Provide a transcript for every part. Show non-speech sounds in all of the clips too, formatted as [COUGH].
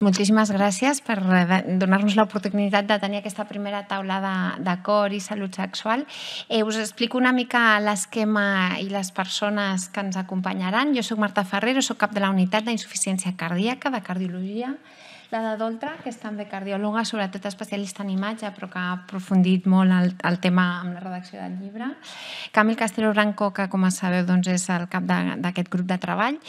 Moltíssimes gràcies per donar-nos l'oportunitat de tenir aquesta primera taula de, de cor i salut sexual. Eh, us explico una mica l'esquema i les persones que ens acompanyaran. Jo sóc Marta Ferrero, sóc cap de la unitat d'insuficiència cardíaca, de cardiologia, la de Doltra, que és també cardiòloga, sobretot especialista en imatge, però que ha aprofundit molt el, el tema amb la redacció del llibre. Camil Castelo Branco, que com sabeu doncs, és el cap d'aquest grup de treball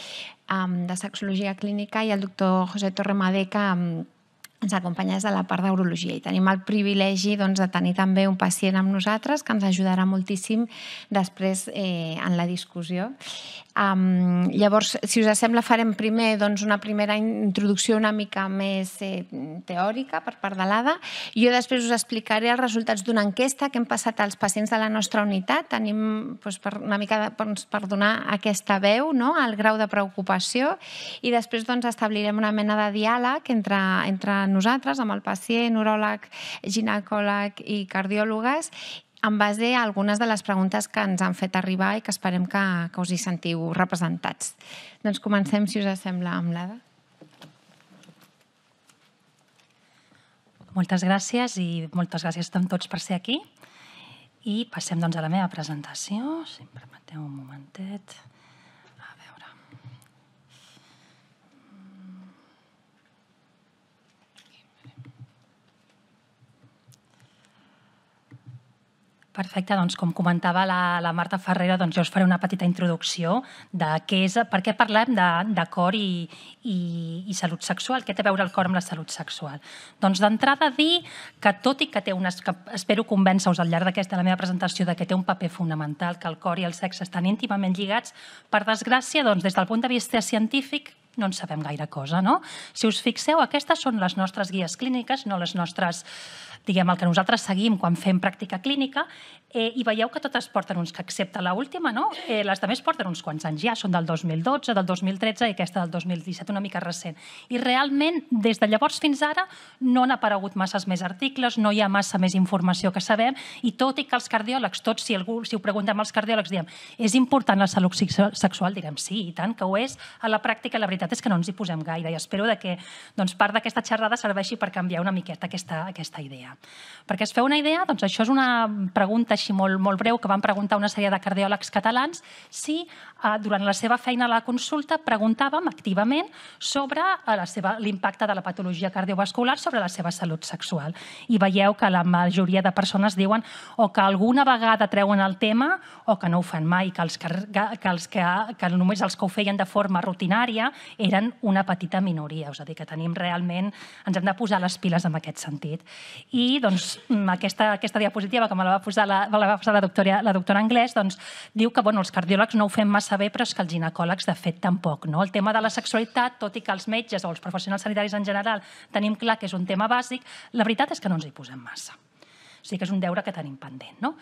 de sexologia clínica i el doctor José Torremadé, que ens acompanya des de la part d'urologia i tenim el privilegi doncs, de tenir també un pacient amb nosaltres que ens ajudarà moltíssim després eh, en la discussió. Um, llavors, si us sembla, farem primer doncs, una primera introducció una mica més eh, teòrica per part de l'ADA. Jo després us explicaré els resultats d'una enquesta que hem passat als pacients de la nostra unitat. Tenim doncs, per, una mica de, doncs, per donar aquesta veu no? al grau de preocupació i després doncs, establirem una mena de diàleg entre, entre nosaltres, amb el pacient, uròleg, ginecòleg i cardiòlogues en base a algunes de les preguntes que ens han fet arribar i que esperem que, que us hi sentiu representats. Doncs comencem, si us sembla, amb l'Ada. Moltes gràcies i moltes gràcies a tots per ser aquí. I passem doncs, a la meva presentació. Si em permeteu un momentet. Perfecte, doncs com comentava la, la Marta Ferrera, doncs jo us faré una petita introducció de què és, per què parlem de, de cor i, i, i salut sexual, què té a veure el cor amb la salut sexual. Doncs d'entrada dir que tot i que té unes, que espero convèncer-vos al llarg d'aquesta la meva presentació de que té un paper fonamental, que el cor i el sexe estan íntimament lligats, per desgràcia, doncs des del punt de vista científic, no en sabem gaire cosa, no? Si us fixeu, aquestes són les nostres guies clíniques, no les nostres diguem, el que nosaltres seguim quan fem pràctica clínica, eh, i veieu que totes porten uns, que excepte l'última, no? Eh, les més porten uns quants anys ja, són del 2012, del 2013 i aquesta del 2017, una mica recent. I realment, des de llavors fins ara, no han aparegut masses més articles, no hi ha massa més informació que sabem, i tot i que els cardiòlegs, tots, si algú, si ho preguntem als cardiòlegs, diem, és important la salut sexual? Direm, sí, i tant que ho és. A la pràctica, la veritat és que no ens hi posem gaire, i espero de que doncs, part d'aquesta xerrada serveixi per canviar una miqueta aquesta, aquesta idea. Perquè es feu una idea, doncs això és una pregunta així molt, molt breu que van preguntar una sèrie de cardiòlegs catalans si eh, durant la seva feina a la consulta preguntàvem activament sobre eh, l'impacte de la patologia cardiovascular sobre la seva salut sexual. I veieu que la majoria de persones diuen o que alguna vegada treuen el tema o que no ho fan mai, que, els que, que, els que, que només els que ho feien de forma rutinària eren una petita minoria. És a dir, que tenim realment... Ens hem de posar les piles en aquest sentit. I i doncs, mm, aquesta, aquesta diapositiva que me la va posar la, la, va posar la, doctora, la doctora Anglès doncs, diu que bueno, els cardiòlegs no ho fem massa bé, però és que els ginecòlegs, de fet, tampoc. No? El tema de la sexualitat, tot i que els metges o els professionals sanitaris en general tenim clar que és un tema bàsic, la veritat és que no ens hi posem massa. O sigui que és un deure que tenim pendent. No?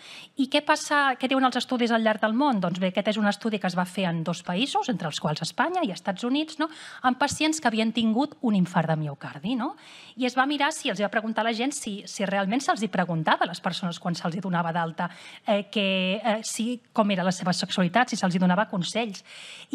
I què passa, què diuen els estudis al llarg del món? Doncs bé, aquest és un estudi que es va fer en dos països, entre els quals Espanya i Estats Units, no? amb pacients que havien tingut un infart de miocardi. No? I es va mirar si els va preguntar a la gent si, si realment se'ls preguntava a les persones quan se'ls donava d'alta eh, que, eh, si, com era la seva sexualitat, si se'ls donava consells.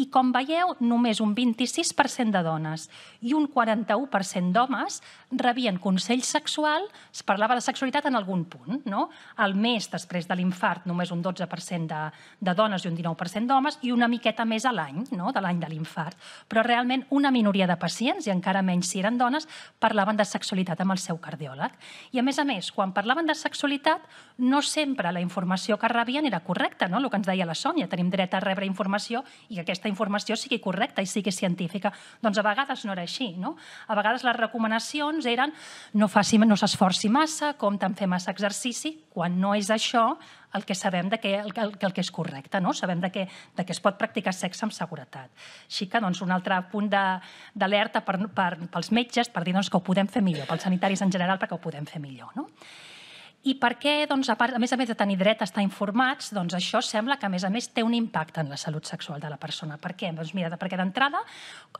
I com veieu, només un 26% de dones i un 41% d'homes rebien consell sexual, es parlava de sexualitat en algun punt punt. No? Al mes després de l'infart, només un 12% de, de dones i un 19% d'homes, i una miqueta més a l'any, no? de l'any de l'infart. Però realment una minoria de pacients, i encara menys si eren dones, parlaven de sexualitat amb el seu cardiòleg. I a més a més, quan parlaven de sexualitat, no sempre la informació que rebien era correcta, no? el que ens deia la Sònia, tenim dret a rebre informació i que aquesta informació sigui correcta i sigui científica. Doncs a vegades no era així, no? A vegades les recomanacions eren no, faci, no s'esforci massa, com tant fer massa exercici, exercici quan no és això el que sabem de que, el, el, el que és correcte, no? sabem de que, de que es pot practicar sexe amb seguretat. Així que doncs, un altre punt d'alerta per, per, pels metges per dir doncs, que ho podem fer millor, pels sanitaris en general perquè ho podem fer millor. No? I per què, doncs, a, part, a més a més de tenir dret a estar informats, doncs això sembla que, a més a més, té un impacte en la salut sexual de la persona. Per què? Doncs mira, perquè d'entrada,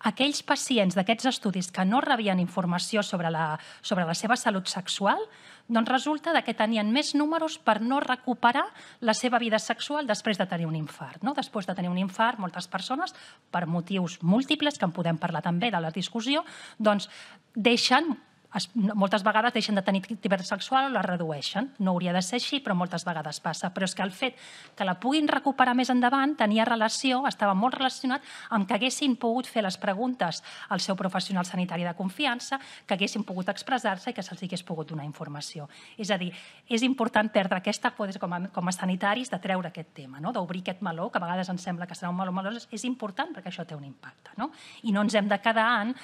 aquells pacients d'aquests estudis que no rebien informació sobre la, sobre la seva salut sexual doncs resulta que tenien més números per no recuperar la seva vida sexual després de tenir un infart. No? Després de tenir un infart, moltes persones, per motius múltiples, que en podem parlar també de la discussió, doncs deixen es, moltes vegades deixen de tenir activitat sexual o la redueixen. No hauria de ser així, però moltes vegades passa. Però és que el fet que la puguin recuperar més endavant tenia relació, estava molt relacionat amb que haguessin pogut fer les preguntes al seu professional sanitari de confiança, que haguessin pogut expressar-se i que se'ls hagués pogut donar informació. És a dir, és important perdre aquesta por com a, com a sanitaris de treure aquest tema, no? d'obrir aquest meló, que a vegades ens sembla que serà un meló malós, és important perquè això té un impacte. No? I no ens hem de quedar en...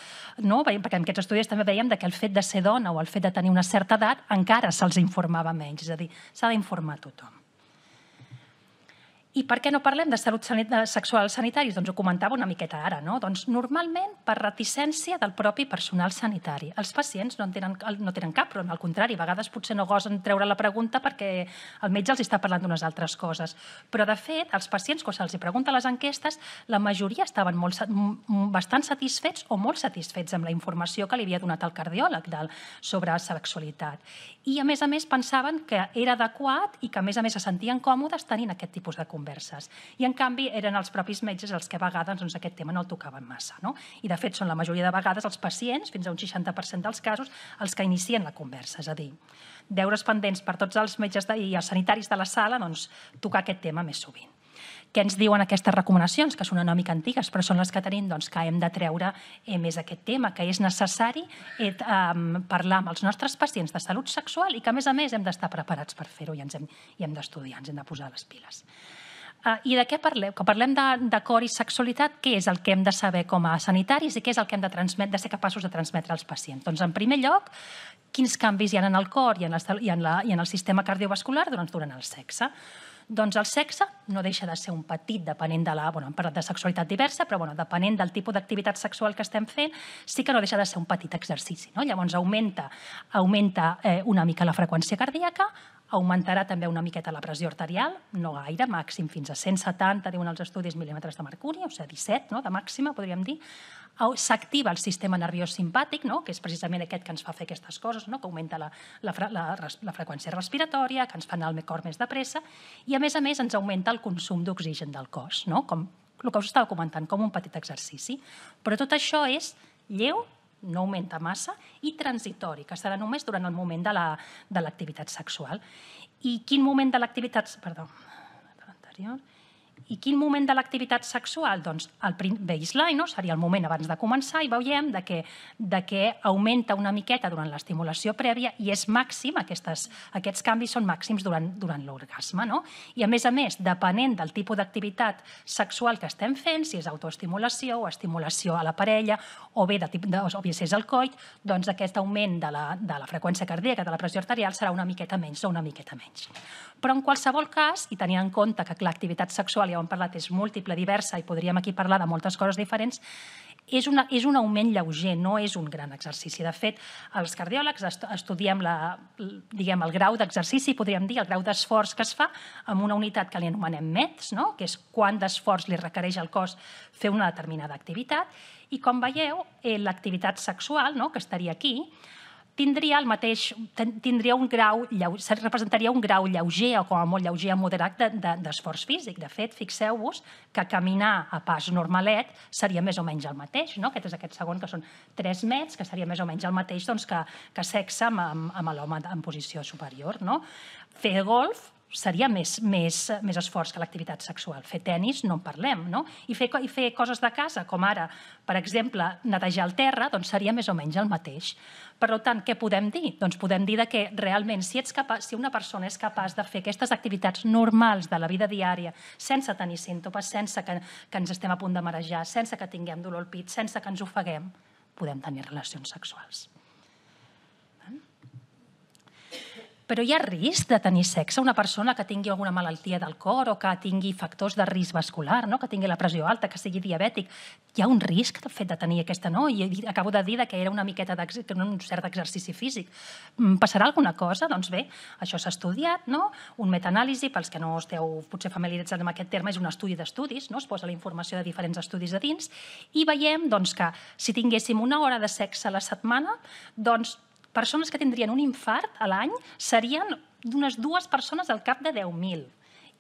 No? Perquè en aquests estudis també veiem que el fet de de ser dona o el fet de tenir una certa edat encara se'ls informava menys, és a dir, s'ha d'informar tothom. I per què no parlem de salut sexual sanitari? Doncs ho comentava una miqueta ara, no? Doncs normalment per reticència del propi personal sanitari. Els pacients no en tenen, no tenen cap, però al contrari, a vegades potser no gosen treure la pregunta perquè el metge els està parlant d'unes altres coses. Però, de fet, els pacients, quan se'ls pregunta a les enquestes, la majoria estaven molt, bastant satisfets o molt satisfets amb la informació que li havia donat el cardiòleg del, sobre sexualitat. I, a més a més, pensaven que era adequat i que, a més a més, se sentien còmodes tenint aquest tipus de conversa converses. I, en canvi, eren els propis metges els que a vegades doncs, aquest tema no el tocaven massa. No? I, de fet, són la majoria de vegades els pacients, fins a un 60% dels casos, els que inicien la conversa. És a dir, deures pendents per tots els metges i els sanitaris de la sala doncs, tocar aquest tema més sovint què ens diuen aquestes recomanacions, que són una mica antigues, però són les que tenim, doncs, que hem de treure eh, més aquest tema, que és necessari eh, ehm, parlar amb els nostres pacients de salut sexual i que, a més a més, hem d'estar preparats per fer-ho i, ens hem, i hem d'estudiar, ens hem de posar les piles. Uh, I de què parlem? Quan parlem de, de cor i sexualitat, què és el que hem de saber com a sanitaris i què és el que hem de, transmet, de ser capaços de transmetre als pacients? Doncs, en primer lloc, quins canvis hi ha en el cor i en, el, i en, la, i en el sistema cardiovascular durant, durant el sexe. Doncs el sexe no deixa de ser un petit, depenent de la... Bueno, hem parlat de sexualitat diversa, però bueno, depenent del tipus d'activitat sexual que estem fent, sí que no deixa de ser un petit exercici. No? Llavors augmenta, augmenta eh, una mica la freqüència cardíaca, Augmentarà també una miqueta la pressió arterial, no gaire, màxim fins a 170, diuen els estudis, mil·límetres de mercuri, o sigui, 17 no? de màxima, podríem dir. S'activa el sistema nerviós simpàtic, no? que és precisament aquest que ens fa fer aquestes coses, no? que augmenta la, la, la, la freqüència respiratòria, que ens fa anar el cor més de pressa, i a més a més ens augmenta el consum d'oxigen del cos, no? com el que us estava comentant, com un petit exercici. Però tot això és lleu no augmenta massa, i transitori, que serà només durant el moment de l'activitat la, de sexual. I quin moment de l'activitat... Perdó, l'anterior... I quin moment de l'activitat sexual? Doncs el baseline no? seria el moment abans de començar i veiem de que, de que augmenta una miqueta durant l'estimulació prèvia i és màxim, aquestes, aquests canvis són màxims durant, durant l'orgasme. No? I a més a més, depenent del tipus d'activitat sexual que estem fent, si és autoestimulació o estimulació a la parella o bé, de, de, o bé si és el coit, doncs aquest augment de la, de la freqüència cardíaca, de la pressió arterial, serà una miqueta menys o una miqueta menys. Però en qualsevol cas, i tenint en compte que l'activitat sexual, ja ho hem parlat, és múltiple, diversa i podríem aquí parlar de moltes coses diferents, és, una, és un augment lleuger, no és un gran exercici. De fet, els cardiòlegs estudiem la, diguem, el grau d'exercici, podríem dir, el grau d'esforç que es fa amb una unitat que li anomenem METS, no? que és quant d'esforç li requereix al cos fer una determinada activitat. I com veieu, eh, l'activitat sexual, no? que estaria aquí, tindria el mateix, tindria un grau, representaria un grau lleuger o com a molt lleuger moderat d'esforç de, de, físic. De fet, fixeu-vos que caminar a pas normalet seria més o menys el mateix, no? Aquest és aquest segon, que són 3 mets, que seria més o menys el mateix doncs, que, que sexe amb, amb, amb l'home en posició superior, no? Fer golf seria més, més, més esforç que l'activitat sexual. Fer tennis no en parlem, no? I fer, I fer coses de casa, com ara, per exemple, netejar el terra, doncs seria més o menys el mateix. Per tant, què podem dir? Doncs podem dir que realment si, ets capaç, si una persona és capaç de fer aquestes activitats normals de la vida diària, sense tenir símptomes, sense que, que ens estem a punt de marejar, sense que tinguem dolor al pit, sense que ens ofeguem, podem tenir relacions sexuals. Però hi ha risc de tenir sexe una persona que tingui alguna malaltia del cor o que tingui factors de risc vascular, no? que tingui la pressió alta, que sigui diabètic? Hi ha un risc de fet de tenir aquesta, no? I acabo de dir que era una miqueta que un cert exercici físic. Mm, passarà alguna cosa? Doncs bé, això s'ha estudiat, no? Un metanàlisi, pels que no esteu potser familiaritzats amb aquest terme, és un estudi d'estudis, no? Es posa la informació de diferents estudis de dins i veiem doncs, que si tinguéssim una hora de sexe a la setmana, doncs persones que tindrien un infart a l'any serien d'unes dues persones al cap de 10.000.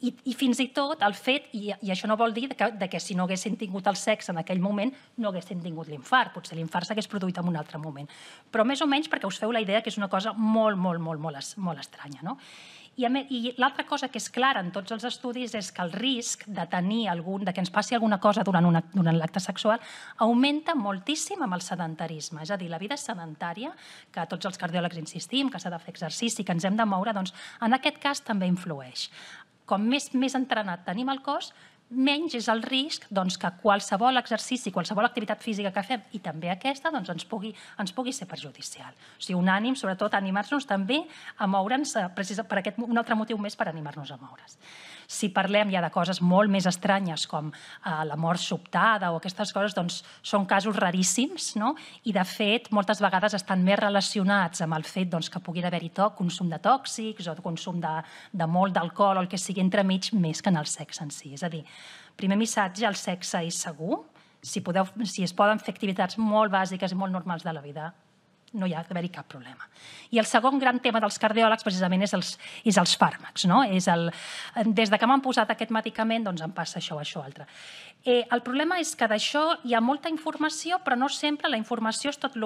I, I fins i tot el fet, i, i això no vol dir que, de que si no haguessin tingut el sexe en aquell moment, no haguessin tingut l'infart. Potser l'infart s'hagués produït en un altre moment. Però més o menys perquè us feu la idea que és una cosa molt, molt, molt, molt, molt estranya. No? I, i l'altra cosa que és clara en tots els estudis és que el risc de tenir algun, de que ens passi alguna cosa durant, una, durant l'acte sexual augmenta moltíssim amb el sedentarisme. És a dir, la vida sedentària, que tots els cardiòlegs insistim, que s'ha de fer exercici, que ens hem de moure, doncs en aquest cas també influeix. Com més, més entrenat tenim el cos, menys és el risc doncs, que qualsevol exercici, qualsevol activitat física que fem, i també aquesta, doncs, ens, pugui, ens pugui ser perjudicial. O sigui, un ànim, sobretot, animar-nos també a moure'ns, eh, per aquest, un altre motiu més per animar-nos a moure's. Si parlem ja de coses molt més estranyes com eh, la mort sobtada o aquestes coses, doncs són casos raríssims, no? I de fet, moltes vegades estan més relacionats amb el fet doncs, que pugui haver-hi consum de tòxics o consum de, de molt d'alcohol o el que sigui entremig més que en el sexe en si. És a dir, Primer missatge, el sexe és segur. Si, podeu, si es poden fer activitats molt bàsiques i molt normals de la vida, no hi ha d'haver-hi cap problema. I el segon gran tema dels cardiòlegs precisament és els, és els fàrmacs. No? És el, des de que m'han posat aquest medicament doncs em passa això o això altre. Eh, el problema és que d'això hi ha molta informació, però no sempre la informació és tot el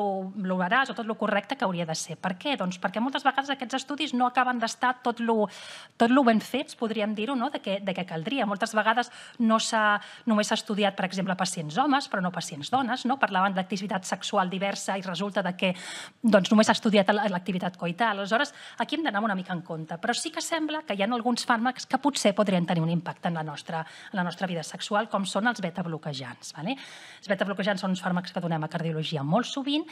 veràs o tot el correcte que hauria de ser. Per què? Doncs perquè moltes vegades aquests estudis no acaben d'estar tot lo, tot lo ben fets, podríem dir-ho, no? de, que, de què caldria. Moltes vegades no s'ha només s'ha estudiat, per exemple, pacients homes, però no pacients dones. No? Parlaven d'activitat sexual diversa i resulta de que doncs, només s'ha estudiat l'activitat coital. Aleshores, aquí hem d'anar una mica en compte. Però sí que sembla que hi ha alguns fàrmacs que potser podrien tenir un impacte en la nostra, en la nostra vida sexual, com són són els beta-bloquejants. Vale? Els beta-bloquejants són uns fàrmacs que donem a cardiologia molt sovint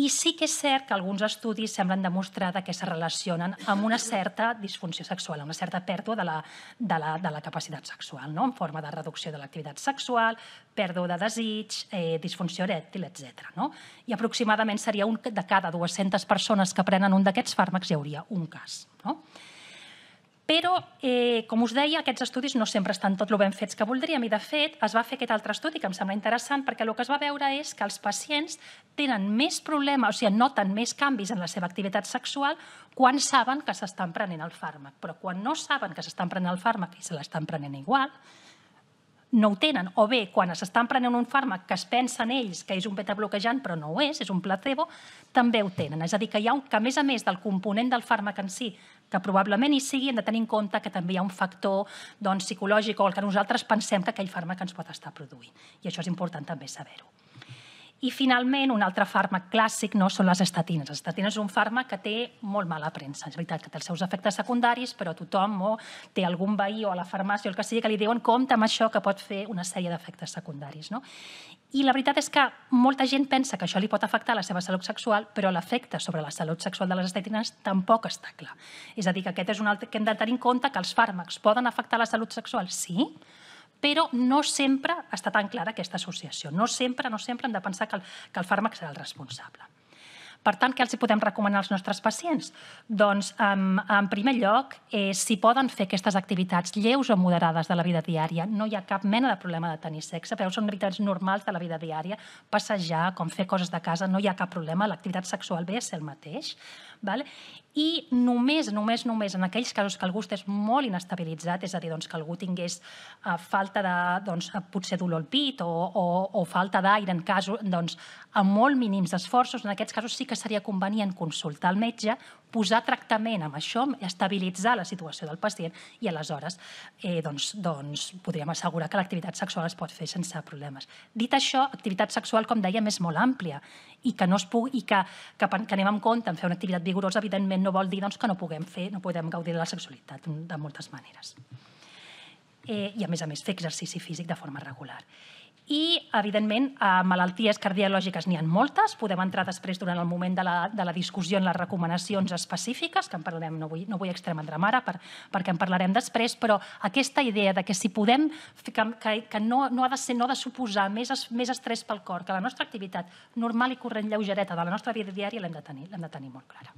i sí que és cert que alguns estudis semblen demostrar que se relacionen amb una certa disfunció sexual, una certa pèrdua de la, de la, de la capacitat sexual, no? en forma de reducció de l'activitat sexual, pèrdua de desig, eh, disfunció erèctil, etc. No? I aproximadament seria un de cada 200 persones que prenen un d'aquests fàrmacs hi hauria un cas. No? Però, eh, com us deia, aquests estudis no sempre estan tot lo ben fets que voldríem i, de fet, es va fer aquest altre estudi que em sembla interessant perquè el que es va veure és que els pacients tenen més problemes, o sigui, noten més canvis en la seva activitat sexual quan saben que s'estan prenent el fàrmac. Però quan no saben que s'estan prenent el fàrmac i se l'estan prenent igual, no ho tenen, o bé quan s'estan prenent un fàrmac que es pensen ells que és un beta-bloquejant però no ho és, és un placebo, també ho tenen. És a dir, que hi ha un, que a més a més del component del fàrmac en si que probablement hi sigui, hem de tenir en compte que també hi ha un factor doncs, psicològic o el que nosaltres pensem que aquell fàrmac ens pot estar produint. I això és important també saber-ho. I finalment, un altre fàrmac clàssic no són les estatines. Les estatines és un fàrmac que té molt mala premsa. És veritat que té els seus efectes secundaris, però tothom o té algun veí o a la farmàcia o el que sigui que li diuen compte amb això que pot fer una sèrie d'efectes secundaris. No? I la veritat és que molta gent pensa que això li pot afectar la seva salut sexual, però l'efecte sobre la salut sexual de les estatines tampoc està clar. És a dir, que aquest és un altre que hem de tenir en compte que els fàrmacs poden afectar la salut sexual, sí, però no sempre està tan clara aquesta associació. No sempre, no sempre hem de pensar que el, que el fàrmac serà el responsable. Per tant, què els podem recomanar als nostres pacients? Doncs, en, en primer lloc, eh, si poden fer aquestes activitats lleus o moderades de la vida diària, no hi ha cap mena de problema de tenir sexe, però són activitats normals de la vida diària, passejar, com fer coses de casa, no hi ha cap problema, l'activitat sexual ve a ser el mateix. Val? I només, només, només en aquells casos que el gust és molt inestabilitzat, és a dir, doncs, que algú tingués uh, falta de, doncs, eh, potser dolor al pit o, o, o falta d'aire en casos, doncs, a molt mínims esforços, en aquests casos sí que seria convenient consultar el metge posar tractament amb això, estabilitzar la situació del pacient i aleshores eh, doncs, doncs podríem assegurar que l'activitat sexual es pot fer sense problemes. Dit això, activitat sexual, com dèiem, és molt àmplia i que, no es pugui, i que, que, que anem amb compte en fer una activitat vigorosa, evidentment no vol dir doncs, que no puguem fer, no podem gaudir de la sexualitat de moltes maneres eh, i, a més a més, fer exercici físic de forma regular. I, evidentment, a malalties cardiològiques n'hi ha moltes. Podem entrar després durant el moment de la, de la discussió en les recomanacions específiques, que en parlarem, no vull, no vull extremar ara per, perquè en parlarem després, però aquesta idea de que si podem, que, que, que no, no, ha de ser, no ha de suposar més, més estrès pel cor, que la nostra activitat normal i corrent lleugereta de la nostra vida diària l'hem de, tenir, l'hem de tenir molt clara.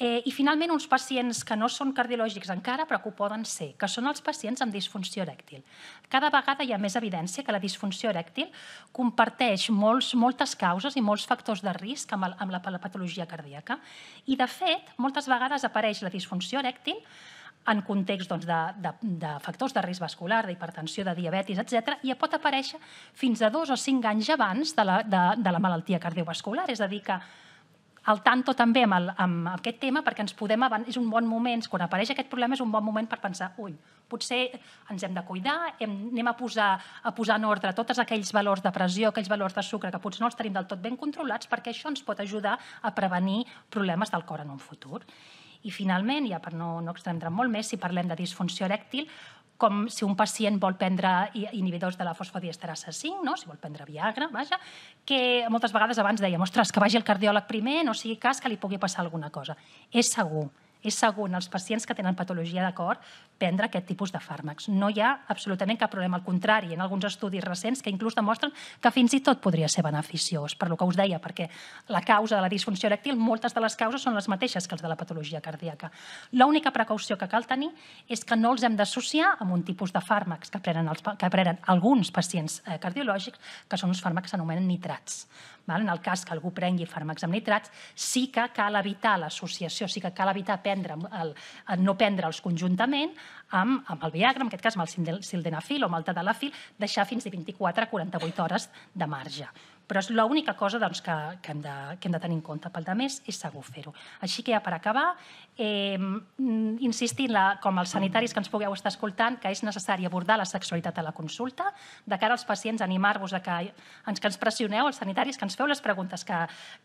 Eh, I finalment uns pacients que no són cardiològics encara, però que ho poden ser, que són els pacients amb disfunció erèctil. Cada vegada hi ha més evidència que la disfunció erèctil comparteix molts, moltes causes i molts factors de risc amb, el, amb la, la patologia cardíaca. I, de fet, moltes vegades apareix la disfunció erèctil en context doncs, de, de, de factors de risc vascular, d'hipertensió, de diabetis, etc, i pot aparèixer fins a dos o cinc anys abans de la, de, de la malaltia cardiovascular. És a dir, que al tanto també amb, el, amb aquest tema perquè ens podem és un bon moment, quan apareix aquest problema és un bon moment per pensar, ui, potser ens hem de cuidar, hem, anem a posar, a posar en ordre tots aquells valors de pressió, aquells valors de sucre que potser no els tenim del tot ben controlats perquè això ens pot ajudar a prevenir problemes del cor en un futur. I finalment, ja per no, no extendre'm molt més, si parlem de disfunció erèctil, com si un pacient vol prendre inhibidors de la fosfodiesterasa 5, no? si vol prendre Viagra, vaja, que moltes vegades abans dèiem, ostres, que vagi el cardiòleg primer, no sigui cas que li pugui passar alguna cosa. És segur, és segur en els pacients que tenen patologia de cor, prendre aquest tipus de fàrmacs. No hi ha absolutament cap problema. Al contrari, en alguns estudis recents que inclús demostren que fins i tot podria ser beneficiós, per lo que us deia, perquè la causa de la disfunció erèctil, moltes de les causes són les mateixes que els de la patologia cardíaca. L'única precaució que cal tenir és que no els hem d'associar amb un tipus de fàrmacs que prenen, els, que prenen alguns pacients eh, cardiològics, que són uns fàrmacs que s'anomenen nitrats. Val? En el cas que algú prengui fàrmacs amb nitrats, sí que cal evitar l'associació, sí que cal evitar prendre el, el, eh, no prendre'ls conjuntament, amb, amb el Viagra, en aquest cas amb el sildenafil o amb el tadalafil, deixar fins a 24 48 hores de marge però és l'única cosa doncs, que, que, hem de, que hem de tenir en compte. Pel de més, és segur fer-ho. Així que ja per acabar, eh, insistint, la, com els sanitaris que ens pugueu estar escoltant que és necessari abordar la sexualitat a la consulta, de cara als pacients animar-vos a que ens, que ens pressioneu, els sanitaris, que ens feu les preguntes que,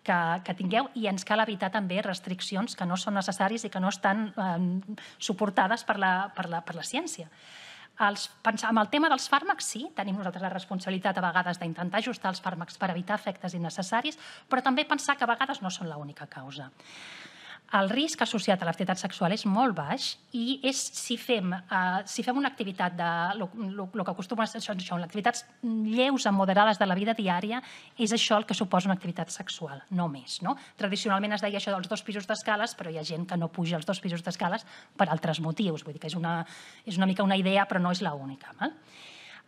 que, que tingueu i ens cal evitar també restriccions que no són necessàries i que no estan eh, suportades per la, per la, per la ciència. Els, pensar, amb el tema dels fàrmacs, sí, tenim nosaltres la responsabilitat a vegades d'intentar ajustar els fàrmacs per evitar efectes innecessaris, però també pensar que a vegades no són l'única causa el risc associat a l'activitat sexual és molt baix i és si fem, eh, si fem una activitat de lo, que acostuma a ser això, això activitats lleus a moderades de la vida diària, és això el que suposa una activitat sexual, no més. No? Tradicionalment es deia això dels dos pisos d'escales, però hi ha gent que no puja els dos pisos d'escales per altres motius. Vull dir que és una, és una mica una idea, però no és l'única. Val?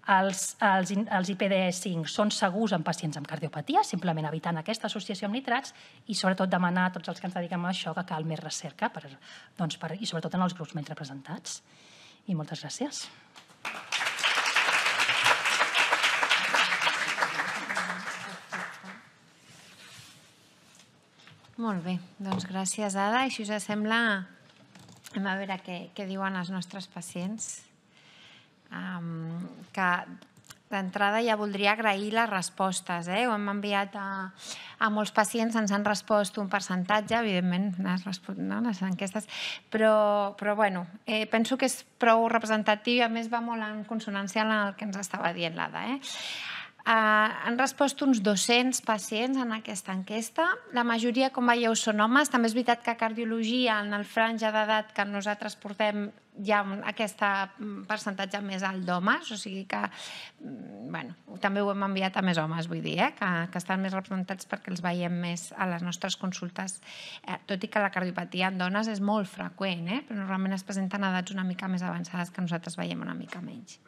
els, els, els IPD5 són segurs en pacients amb cardiopatia, simplement evitant aquesta associació amb nitrats i sobretot demanar a tots els que ens dediquem a això que cal més recerca per, doncs per, i sobretot en els grups menys representats. I moltes gràcies. Molt bé, doncs gràcies, Ada. Així us sembla... Anem a veure què, què diuen els nostres pacients. Um, que D'entrada ja voldria agrair les respostes. Eh? Ho hem enviat a, a molts pacients, ens han respost un percentatge, evidentment, les, no, les enquestes, però, però bueno, eh, penso que és prou representatiu i a més va molt en consonància amb el que ens estava dient l'Ada. Eh? Ah, han respost uns 200 pacients en aquesta enquesta. La majoria, com veieu, són homes. També és veritat que cardiologia, en el franja d'edat que nosaltres portem, hi ha aquest mm, percentatge més alt d'homes, o sigui que mm, bueno, també ho hem enviat a més homes, vull dir, eh? que, que estan més representats perquè els veiem més a les nostres consultes, eh, tot i que la cardiopatia en dones és molt freqüent, eh? però normalment es presenten a edats una mica més avançades que nosaltres veiem una mica menys.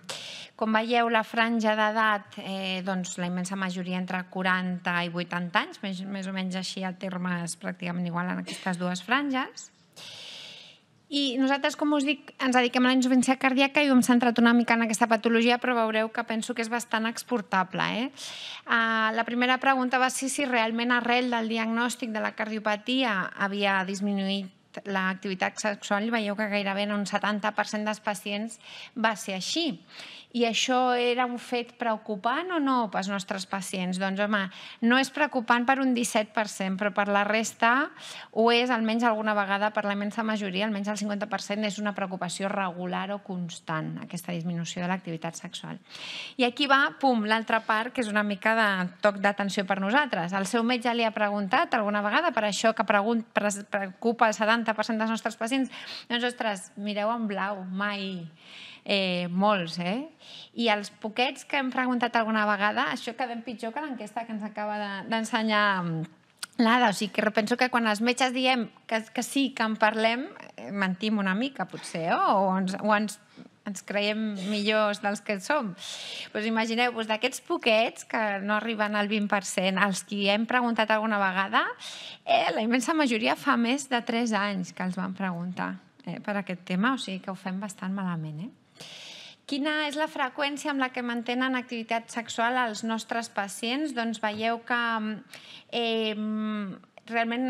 Com veieu, la franja d'edat, eh, doncs la immensa majoria entre 40 i 80 anys, més, més o menys així a termes pràcticament igual en aquestes dues franges, i nosaltres, com us dic, ens dediquem a la insuficiència cardíaca i hem centrat una mica en aquesta patologia, però veureu que penso que és bastant exportable. Eh? Uh, la primera pregunta va ser si realment arrel del diagnòstic de la cardiopatia havia disminuït l'activitat sexual i veieu que gairebé en un 70% dels pacients va ser així. I això era un fet preocupant o no pels nostres pacients? Doncs, home, no és preocupant per un 17%, però per la resta ho és almenys alguna vegada per la immensa majoria, almenys el 50% és una preocupació regular o constant, aquesta disminució de l'activitat sexual. I aquí va, pum, l'altra part, que és una mica de toc d'atenció per nosaltres. El seu metge li ha preguntat alguna vegada per això que preocupa el 70% dels nostres pacients, doncs, ostres, mireu en blau, mai eh, molts, eh? I els poquets que hem preguntat alguna vegada, això quedem pitjor que l'enquesta que ens acaba d'ensenyar de, mm, l'Ada, o sigui que penso que quan els metges diem que, que sí, que en parlem, eh, mentim una mica, potser, oh? o, ens, o ens ens creiem millors dels que som. Pues Imagineu-vos, d'aquests poquets que no arriben al 20%, els que hem preguntat alguna vegada, eh, la immensa majoria fa més de 3 anys que els van preguntar eh, per aquest tema, o sigui que ho fem bastant malament. Eh? Quina és la freqüència amb la que mantenen activitat sexual els nostres pacients? Doncs veieu que eh, realment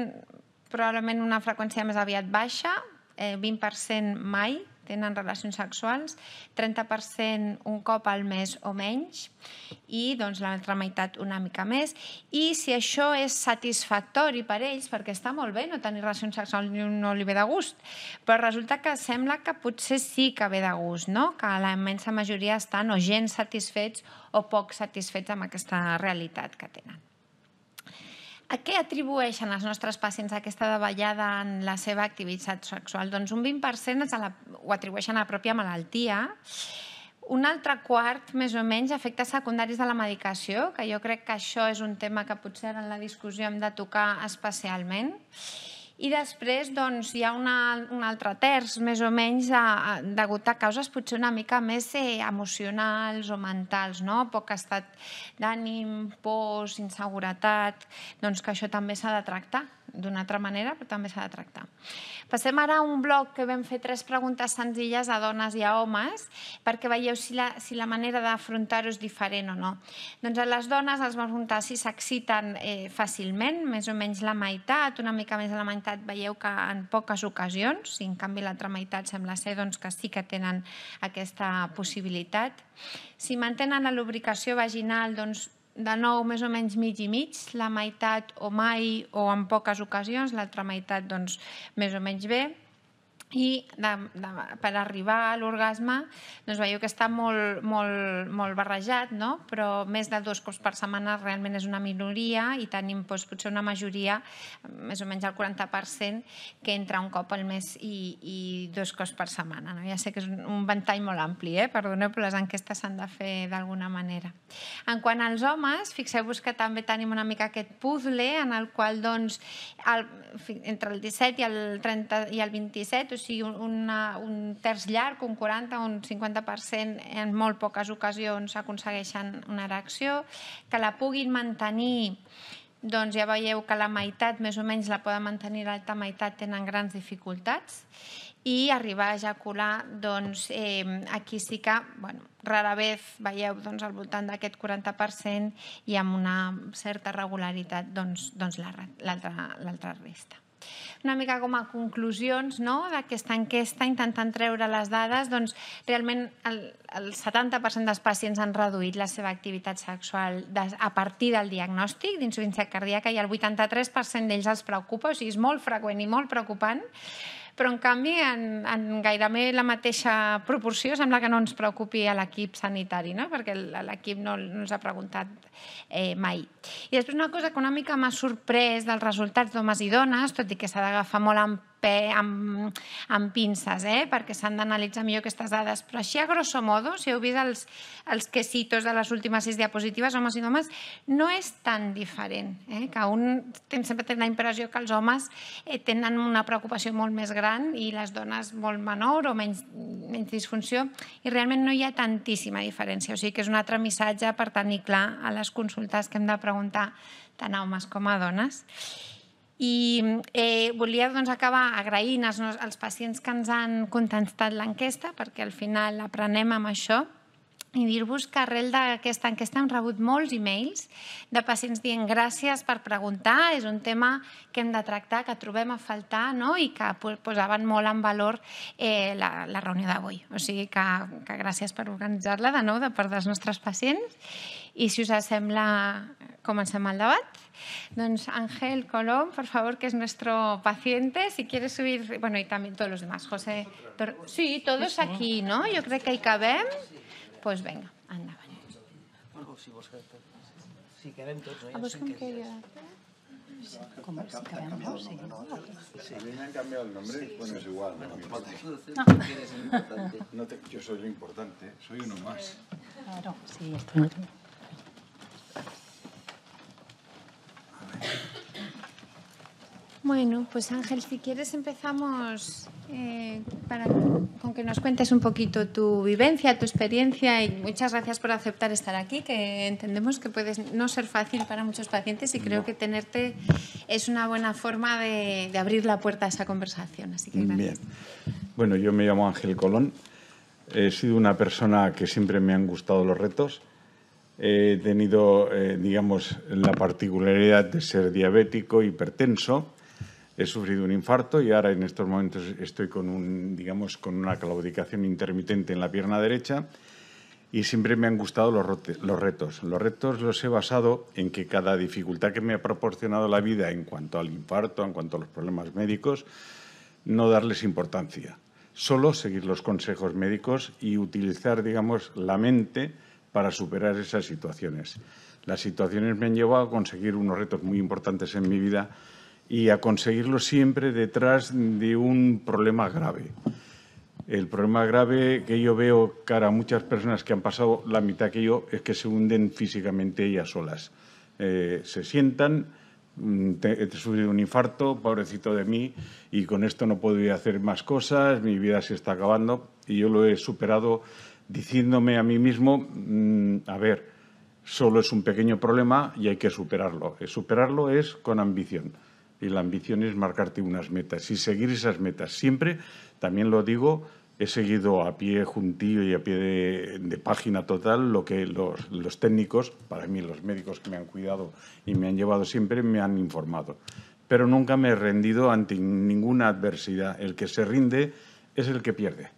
probablement una freqüència més aviat baixa, eh, 20% mai, tenen relacions sexuals, 30% un cop al mes o menys i doncs, l'altra meitat una mica més. I si això és satisfactori per ells, perquè està molt bé no tenir relacions sexuals no li ve de gust, però resulta que sembla que potser sí que ve de gust, no? que la immensa majoria estan o gens satisfets o poc satisfets amb aquesta realitat que tenen. A què atribueixen els nostres pacients aquesta davallada en la seva activitat sexual? Doncs un 20% és a la, ho atribueixen a la pròpia malaltia, un altre quart, més o menys, efectes secundaris de la medicació, que jo crec que això és un tema que potser en la discussió hem de tocar especialment, i després doncs, hi ha una, un altre terç, més o menys, a, a, degut a causes potser una mica més eh, emocionals o mentals, no? poc estat d'ànim, pors, inseguretat, doncs que això també s'ha de tractar d'una altra manera, però també s'ha de tractar. Passem ara a un bloc que vam fer tres preguntes senzilles a dones i a homes perquè veieu si la, si la manera d'afrontar-ho és diferent o no. Doncs a les dones els vam preguntar si s'exciten eh, fàcilment, més o menys la meitat, una mica més de la meitat meitat veieu que en poques ocasions, i en canvi l'altra meitat sembla ser doncs, que sí que tenen aquesta possibilitat. Si mantenen la lubricació vaginal, doncs, de nou més o menys mig i mig, la meitat o mai o en poques ocasions, l'altra meitat doncs, més o menys bé i de, de, per arribar a l'orgasme doncs veieu que està molt, molt, molt barrejat, no? però més de dos cops per setmana realment és una minoria i tenim doncs, potser una majoria, més o menys el 40%, que entra un cop al mes i, i dos cops per setmana. No? Ja sé que és un, ventall molt ampli, eh? perdoneu, però les enquestes s'han de fer d'alguna manera. En quant als homes, fixeu-vos que també tenim una mica aquest puzzle en el qual doncs, el, entre el 17 i el, 30, i el 27 sigui una, un terç llarg, un 40 o un 50% en molt poques ocasions aconsegueixen una erecció, que la puguin mantenir doncs ja veieu que la meitat més o menys la poden mantenir, l'altra meitat tenen grans dificultats i arribar a ejacular, doncs eh, aquí sí que, bueno, rara vez veieu doncs, al voltant d'aquest 40% i amb una certa regularitat doncs, doncs l'altra resta una mica com a conclusions no? d'aquesta enquesta, intentant treure les dades, doncs realment el, el 70% dels pacients han reduït la seva activitat sexual des, a partir del diagnòstic d'insuficiència cardíaca i el 83% d'ells els preocupa, o sigui, és molt freqüent i molt preocupant però en canvi en, en gairebé la mateixa proporció sembla que no ens preocupi a l'equip sanitari, no? perquè l'equip no, no ens ha preguntat eh, mai. I després una cosa que una mica m'ha sorprès dels resultats d'homes i dones, tot i que s'ha d'agafar molt amb amb, amb pinces, eh? perquè s'han d'analitzar millor aquestes dades. Però així, a grosso modo, si heu vist els, els quesitos de les últimes sis diapositives, homes i homes, no és tan diferent. Eh? Que un, ten, sempre tenen la impressió que els homes eh, tenen una preocupació molt més gran i les dones molt menor o menys, menys disfunció, i realment no hi ha tantíssima diferència. O sigui que és un altre missatge per tenir clar a les consultes que hem de preguntar tant a homes com a dones. I eh, volia doncs, acabar agraint als, als pacients que ens han contestat l'enquesta, perquè al final aprenem amb això, i dir-vos que arrel d'aquesta enquesta hem rebut molts e-mails de pacients dient gràcies per preguntar, és un tema que hem de tractar, que trobem a faltar no? i que posaven molt en valor eh, la, la reunió d'avui. O sigui que, que gràcies per organitzar-la de nou de part dels nostres pacients i si us sembla ¿Cómo se hem Don Doncs Ángel Colón, por favor, que es nuestro paciente, si quieres subir, bueno, y también todos los demás. José, sí, todos aquí, ¿no? Yo creo que hay cabem. Doncs pues vinga, endavant. Si si queréis tots, no? com que si quedem sí. Si bien han cambiado el nombre, bueno, es igual. No, no. no te, yo soy lo importante, soy uno más. Claro, sí, esto no Bueno, pues Ángel, si quieres empezamos eh, con que nos cuentes un poquito tu vivencia, tu experiencia y muchas gracias por aceptar estar aquí, que entendemos que puede no ser fácil para muchos pacientes y creo que tenerte es una buena forma de, abrir la puerta a esa conversación. Así que Bien. Bueno, yo me llamo Ángel Colón. He sido una persona que siempre me han gustado los retos he tenido, eh, digamos, la particularidad de ser diabético, hipertenso, he sufrido un infarto y ahora en estos momentos estoy con, un, digamos, con una claudicación intermitente en la pierna derecha y siempre me han gustado los, los retos. Los retos los he basado en que cada dificultad que me ha proporcionado la vida en cuanto al infarto, en cuanto a los problemas médicos, no darles importancia. Solo seguir los consejos médicos y utilizar, digamos, la mente para superar esas situaciones. Las situaciones me han llevado a conseguir unos retos muy importantes en mi vida y a conseguirlo siempre detrás de un problema grave. El problema grave que yo veo cara a muchas personas que han pasado la mitad que yo es que se hunden físicamente ellas solas. Eh, se sientan, ...he mm, te un infarto, pobrecito de mí, y con esto no puedo ir a hacer más cosas, mi vida se está acabando y yo lo he superado diciéndome a mí mismo, mm, a ver, solo es un pequeño problema y hay que superarlo. Eh, superarlo es con ambición. Y la ambición es marcarte unas metas y seguir esas metas. Siempre, también lo digo, he seguido a pie juntillo y a pie de, página total lo que los, técnicos, para mí los médicos que me han cuidado y me han llevado siempre, me han informado. Pero nunca me he rendido ante ninguna adversidad. El que se rinde es el que pierde.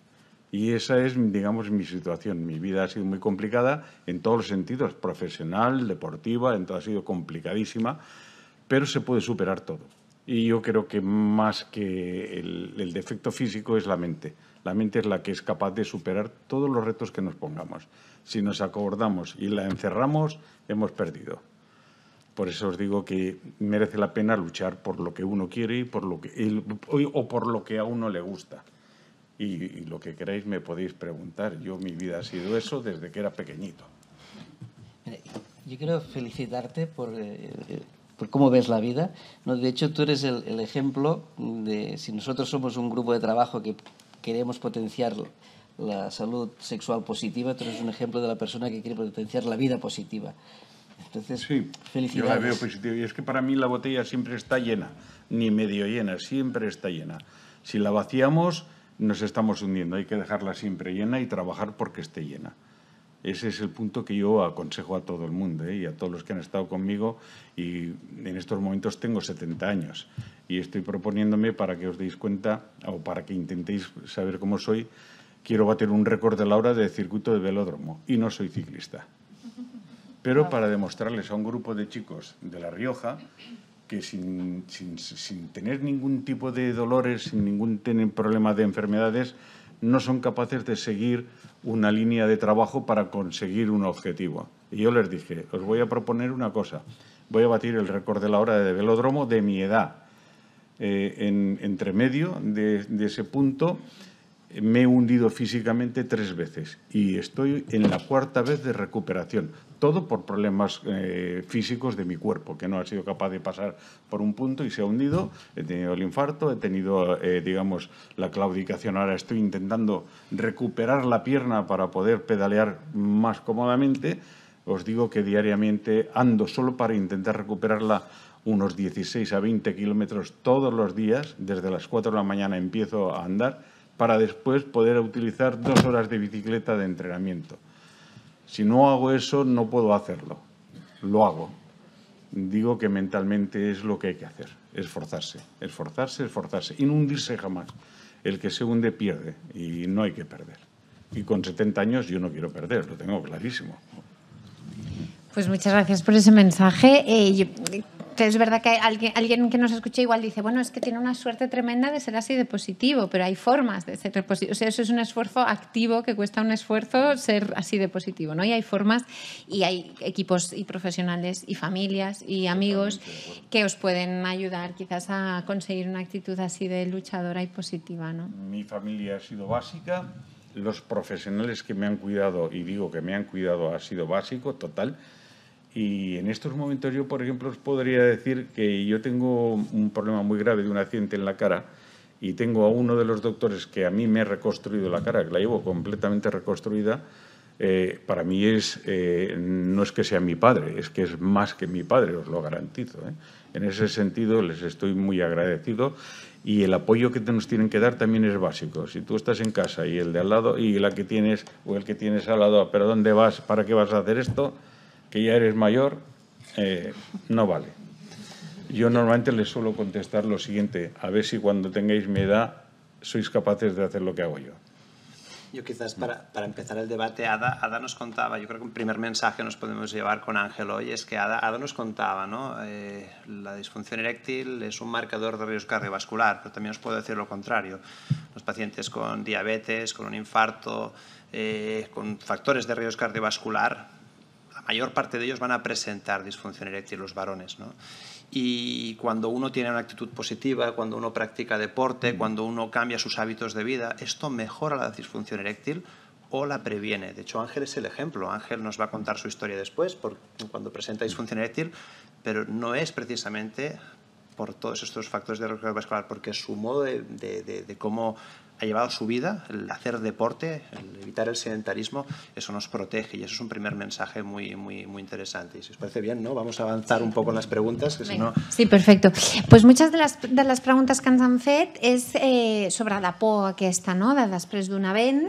Y esa es, digamos, mi situación. Mi vida ha sido muy complicada en todos los sentidos, profesional, deportiva, ha sido complicadísima, pero se puede superar todo. Y yo creo que más que el, defecto físico es la mente. La mente es la que es capaz de superar todos los retos que nos pongamos. Si nos acordamos y la encerramos, hemos perdido. Por eso os digo que merece la pena luchar por lo que uno quiere y por lo que, o por lo que a uno le gusta y, lo que queráis me podéis preguntar. Yo mi vida ha sido eso desde que era pequeñito. Yo quiero felicitarte por, eh, eh, por, cómo ves la vida. No, de hecho, tú eres el, ejemplo de, si nosotros somos un grupo de trabajo que queremos potenciar la salud sexual positiva, tú eres un ejemplo de la persona que quiere potenciar la vida positiva. Entonces, sí, felicidades. Yo la veo positiva. Y es que para mí la botella siempre está llena, ni medio llena, siempre está llena. Si la vaciamos nos estamos hundiendo. Hay que dejarla siempre llena y trabajar porque esté llena. Ese es el punto que yo aconsejo a todo el mundo ¿eh? y a todos los que han estado conmigo. Y en estos momentos tengo 70 años y estoy proponiéndome para que os deis cuenta o para que intentéis saber cómo soy. Quiero bater un récord de la hora de circuito de velódromo y no soy ciclista. Pero para demostrarles a un grupo de chicos de La Rioja que sin, tener ningún tipo de dolores, sin ningún problema de enfermedades, no son capaces de seguir una línea de trabajo para conseguir un objetivo. Y yo les dije, os voy a proponer una cosa, voy a batir el récord de la hora de velódromo de mi edad. Eh, en, entre medio de ese punto me he hundido físicamente tres veces y estoy en la cuarta vez de recuperación. Todo por problemas eh, físicos de mi cuerpo, que no ha sido capaz de pasar por un punto y se ha hundido. He tenido el infarto, he tenido, eh, digamos, la claudicación. Ahora estoy intentando recuperar la pierna para poder pedalear más cómodamente. Os digo que diariamente ando solo para intentar recuperarla unos 16 a 20 kilómetros todos los días. Desde las 4 de la mañana empiezo a andar para después poder utilizar dos horas de bicicleta de entrenamiento. Si no hago eso, no puedo hacerlo. Lo hago. Digo que mentalmente es lo que hay que hacer, esforzarse, esforzarse, esforzarse y hundirse jamás. El que se hunde pierde y no hay que perder. Y con 70 años yo no quiero perder, lo tengo clarísimo. Pues muchas gracias por ese mensaje. Eh, es verdad que alguien, que nos escuche igual dice, bueno, es que tiene una suerte tremenda de ser así de positivo, pero hay formas de ser positivo. O sea, eso es un esfuerzo activo que cuesta un esfuerzo ser así de positivo, ¿no? Y hay formas y hay equipos y profesionales y familias y amigos que os pueden ayudar quizás a conseguir una actitud así de luchadora y positiva, ¿no? Mi familia ha sido básica los profesionales que me han cuidado, y digo que me han cuidado, ha sido básico, total. Y en estos momentos yo, por ejemplo, os podría decir que yo tengo un problema muy grave de un accidente en la cara y tengo a uno de los doctores que a mí me ha reconstruido la cara, que la llevo completamente reconstruida, eh, para mí es, eh, no es que sea mi padre, es que es más que mi padre, os lo garantizo. ¿eh? En ese sentido les estoy muy agradecido y el apoyo que nos tienen que dar también es básico. Si tú estás en casa y el de al lado y la que tienes o el que tienes al lado, ah, pero ¿dónde vas? ¿Para qué vas a hacer esto? que ya eres mayor, eh, no vale. Yo normalmente les suelo contestar lo siguiente, a ver si cuando tengáis mi edad sois capaces de hacer lo que hago yo. Yo quizás para, empezar el debate, Ada, nos contaba, yo creo que el primer mensaje nos podemos llevar con Ángel hoy, es que Ada, nos contaba, ¿no? Eh, la disfunción eréctil es un marcador de riesgo cardiovascular, pero también os puedo decir lo contrario. Los pacientes con diabetes, con un infarto, eh, con factores de riesgo cardiovascular, mayor parte de ellos van a presentar disfunción eréctil los varones. ¿no? Y cuando uno tiene una actitud positiva, cuando uno practica deporte, mm. cuando uno cambia sus hábitos de vida, esto mejora la disfunción eréctil o la previene. De hecho, Ángel es el ejemplo. Ángel nos va a contar su historia después, cuando presenta disfunción mm. eréctil, pero no es precisamente por todos estos factores de riesgo vascular, porque su modo de, de cómo ha llevado su vida, el hacer deporte, el evitar el sedentarismo, eso nos protege y eso es un primer mensaje muy, muy, muy interesante. Y si os parece bien, ¿no? Vamos a avançar un poco en las preguntes, que si no... Sí, perfecto. Pues muchas de las, de las preguntes que ens han fet és eh, sobre la por aquesta, no?, de després d'un event.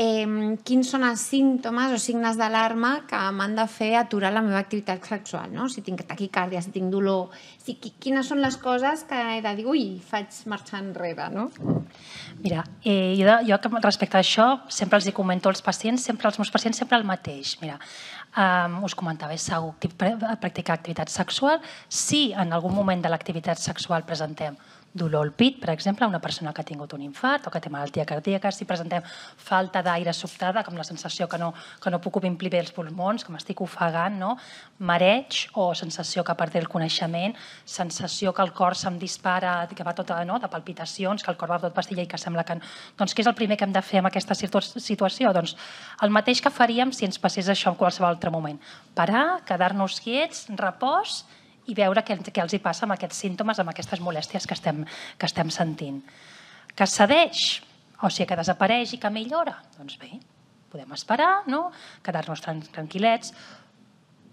Eh, quins són els símptomes o signes d'alarma que m'han de fer aturar la meva activitat sexual, no? Si tinc taquicàrdia, si tinc dolor... Si, quines són les coses que he de dir, ui, faig marxar enrere, no? Mm. Mira, eh, jo, jo respecte a això sempre els hi comento als pacients, sempre els meus pacients sempre el mateix. Mira, um, us comentava, és segur practicar activitat sexual. Si en algun moment de l'activitat sexual presentem dolor al pit, per exemple, una persona que ha tingut un infart o que té malaltia cardíaca, si presentem falta d'aire sobtada, com la sensació que no, que no puc omplir bé els pulmons, que m'estic ofegant, no? mareig o sensació que perdé el coneixement, sensació que el cor se'm dispara, que va tot no? de palpitacions, que el cor va tot pastilla i que sembla que... Doncs què és el primer que hem de fer amb aquesta situació? Doncs el mateix que faríem si ens passés això en qualsevol altre moment. Parar, quedar-nos quiets, repòs i veure què, què els hi passa amb aquests símptomes, amb aquestes molèsties que estem, que estem sentint. Que cedeix, o sigui, que desapareix i que millora, doncs bé, podem esperar, no? quedar-nos tranquil·lets,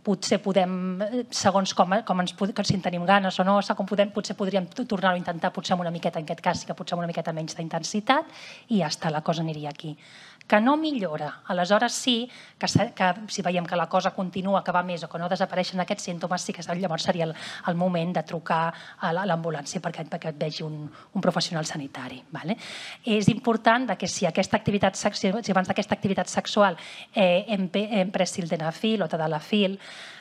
potser podem, eh, segons com, com ens, si en tenim ganes o no, com podem, potser podríem tornar-ho a intentar, potser amb una miqueta, en aquest cas sí que potser amb una miqueta menys d'intensitat, i ja està, la cosa aniria aquí que no millora. Aleshores sí que, que si veiem que la cosa continua, que va més o que no desapareixen aquests símptomes, sí que llavors seria el, el moment de trucar a l'ambulància perquè, perquè et vegi un, un professional sanitari. Vale? És important que si aquesta activitat si abans d'aquesta activitat sexual eh, hem, hem pres sildenafil o tadalafil,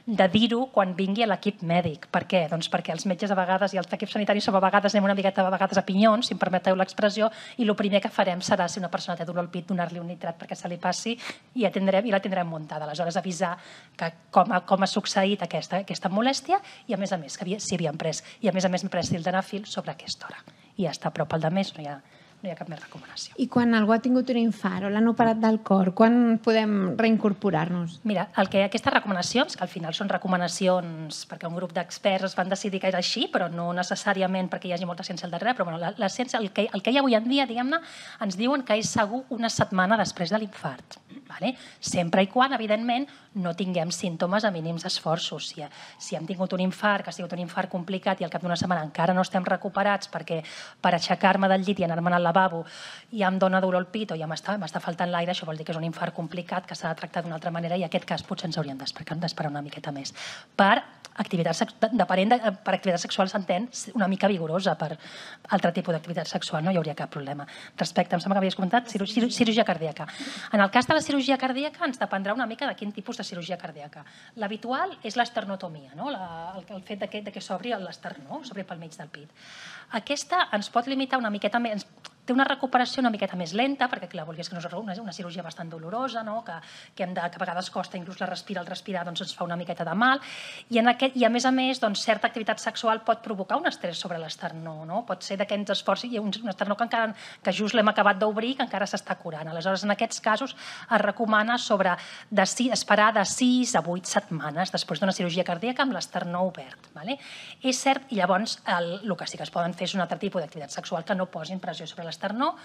de dir-ho quan vingui a l'equip mèdic. Per què? Doncs perquè els metges a vegades i els equips sanitaris som a vegades anem una miqueta a vegades a pinyons, si em permeteu l'expressió, i el primer que farem serà, si una persona té dolor al pit, donar-li un nitrat perquè se li passi i, atendrem i la tindrem muntada. Aleshores, avisar que com, ha, com ha succeït aquesta, aquesta molèstia i, a més a més, que havia, si havien pres. I, a més a més, hem pres sildenafil sobre aquesta hora. I ja està, però pel de més no hi ha... Ja no hi ha cap més recomanació. I quan algú ha tingut un infart o l'han operat del cor, quan podem reincorporar-nos? Mira, el que aquestes recomanacions, que al final són recomanacions perquè un grup d'experts es van decidir que era així, però no necessàriament perquè hi hagi molta ciència al darrere, però bueno, la, la ciència, el que, el que hi ha avui en dia, diguem-ne, ens diuen que és segur una setmana després de l'infart. Vale? Sempre i quan, evidentment, no tinguem símptomes a mínims esforços. Si, si hem tingut un infart, que ha sigut un infart complicat i al cap d'una setmana encara no estem recuperats perquè per aixecar-me del llit i anar-me'n a lavabo i em dona dolor al pit o ja m'està faltant l'aire, això vol dir que és un infart complicat que s'ha de tractar d'una altra manera i en aquest cas potser ens hauríem d'esperar una miqueta més. Per activitat depenent de, per activitat sexual s'entén una mica vigorosa per altre tipus d'activitat sexual, no hi hauria cap problema. Respecte, em sembla que havies comentat, cir cirurgia cardíaca. En el cas de la cirurgia cardíaca ens dependrà una mica de quin tipus de cirurgia cardíaca. L'habitual és l'esternotomia, no? la, el, el fet de que, que s'obri l'esternó, s'obri pel mig del pit. Aquesta ens pot limitar una miqueta més, té una recuperació una miqueta més lenta, perquè clar, vulguis que no és una, una cirurgia bastant dolorosa, no? que, que, hem de, que a vegades costa, inclús la respira, el respirar doncs ens fa una miqueta de mal, i, en aquest, i a més a més doncs, certa activitat sexual pot provocar un estrès sobre l'esternó, no? pot ser que ens esforci, hi ha un, un esternó que, encara, que just l'hem acabat d'obrir que encara s'està curant. Aleshores, en aquests casos es recomana sobre de, esperar de 6 a 8 setmanes després d'una cirurgia cardíaca amb l'esternó obert. Vale? És cert, i llavors el, el que sí que es poden fer és un altre tipus d'activitat sexual que no posin pressió sobre l'esternó esternó.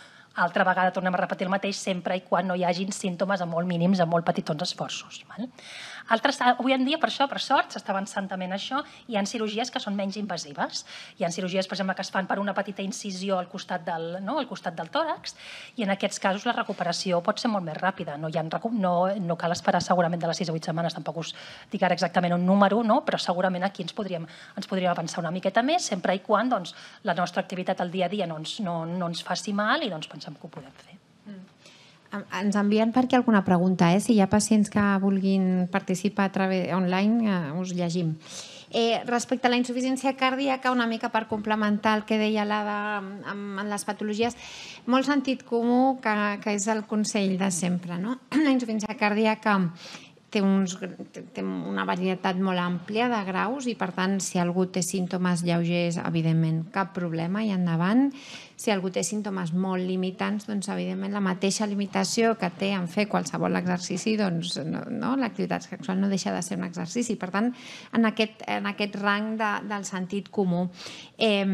altra vegada tornem a repetir el mateix sempre i quan no hi hagin símptomes a molt mínims, a molt petitons esforços. Val? Altres, ah, avui en dia, per això, per sort, s'està avançant també en això, hi ha cirurgies que són menys invasives. Hi ha cirurgies, per exemple, que es fan per una petita incisió al costat del, no, al costat del tòrax i en aquests casos la recuperació pot ser molt més ràpida. No, hi ha, no, no cal esperar segurament de les 6 a 8 setmanes, tampoc us dic ara exactament un número, no? però segurament aquí ens podríem, ens podríem avançar una miqueta més, sempre i quan doncs, la nostra activitat al dia a dia no ens, no, no ens faci mal i doncs, pensem que ho podem fer. Ens envien perquè alguna pregunta, eh? si hi ha pacients que vulguin participar a través online, eh, us llegim. Eh, respecte a la insuficiència cardíaca, una mica per complementar el que deia l'Ada en, les patologies, molt sentit comú que, que és el consell de sempre. No? [CLEARS THROAT] La insuficiència cardíaca té, uns, té una varietat molt àmplia de graus i, per tant, si algú té símptomes lleugers, evidentment, cap problema i endavant. Si algú té símptomes molt limitants, doncs, evidentment, la mateixa limitació que té en fer qualsevol exercici, doncs, no, no? l'activitat sexual no deixa de ser un exercici. Per tant, en aquest, en aquest rang de, del sentit comú. Eh,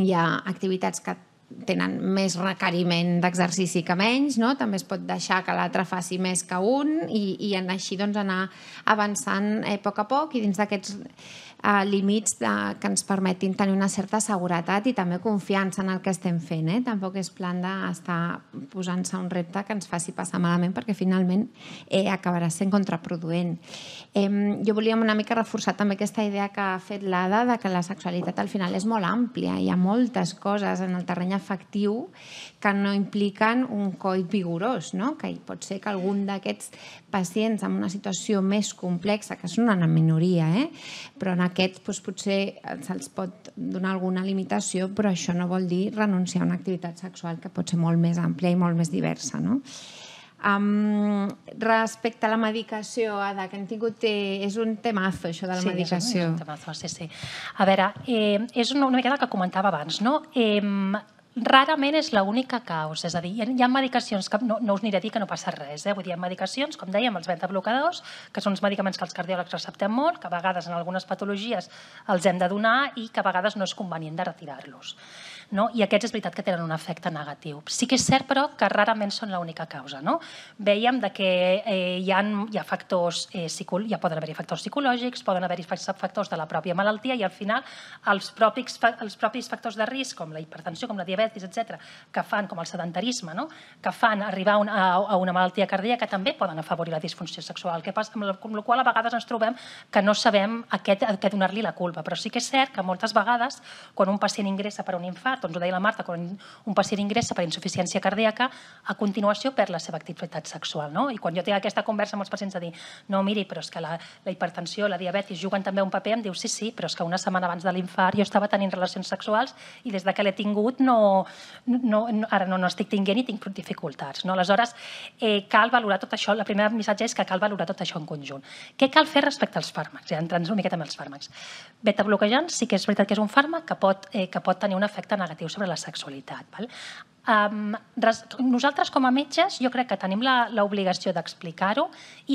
hi ha activitats que tenen més requeriment d'exercici que menys, no? també es pot deixar que l'altre faci més que un i, i així doncs, anar avançant eh, a poc a poc i dins d'aquests eh, límits de, que ens permetin tenir una certa seguretat i també confiança en el que estem fent. Eh? Tampoc és plan d'estar posant-se un repte que ens faci passar malament perquè finalment eh, acabarà sent contraproduent. Eh, jo volia una mica reforçar també aquesta idea que ha fet l'Ada de que la sexualitat al final és molt àmplia, hi ha moltes coses en el terreny afectiu que no impliquen un coit vigorós, no? que pot ser que algun d'aquests pacients amb una situació més complexa, que són una minoria, eh? però en aquest doncs, potser se'ls pot donar alguna limitació, però això no vol dir renunciar a una activitat sexual que pot ser molt més àmplia i molt més diversa. No? Um, respecte a la medicació, Ada, que hem tingut... Eh, és un temazo, això de la sí, medicació. Sí, és un temazo, sí, sí. A veure, eh, és una, una mica el que comentava abans, no? Eh, rarament és l'única causa, és a dir, hi ha medicacions que no, no us aniré a dir que no passa res, eh? vull dir, hi ha medicacions, com dèiem, els beta-blocadors, que són els medicaments que els cardiòlegs receptem molt, que a vegades en algunes patologies els hem de donar i que a vegades no és convenient de retirar-los no? i aquests és veritat que tenen un efecte negatiu. Sí que és cert, però, que rarament són l'única causa. No? Vèiem de que eh, hi, ha, hi ha factors, eh, ja poden haver-hi factors psicològics, poden haver-hi factors de la pròpia malaltia i al final els propis, els propis factors de risc, com la hipertensió, com la diabetis, etc, que fan, com el sedentarisme, no? que fan arribar una, a, a una malaltia cardíaca també poden afavorir la disfunció sexual, que passa, amb la, amb la qual a vegades ens trobem que no sabem a què, què donar-li la culpa. Però sí que és cert que moltes vegades, quan un pacient ingressa per un infart doncs ho deia la Marta, quan un pacient ingressa per insuficiència cardíaca, a continuació perd la seva activitat sexual. No? I quan jo tinc aquesta conversa amb els pacients de dir no, miri, però és que la, la hipertensió, la diabetis juguen també un paper, em diu sí, sí, però és que una setmana abans de l'infart jo estava tenint relacions sexuals i des de que l'he tingut no, no, no, ara no, no estic tinguent i tinc dificultats. No? Aleshores, eh, cal valorar tot això. La primera missatge és que cal valorar tot això en conjunt. Què cal fer respecte als fàrmacs? Ja entrant una miqueta amb els fàrmacs. Beta-bloquejant sí que és veritat que és un fàrmac que pot, eh, que pot tenir un efecte negatiu negatiu sobre la sexualitat. Val? Um, res, nosaltres com a metges jo crec que tenim l'obligació d'explicar-ho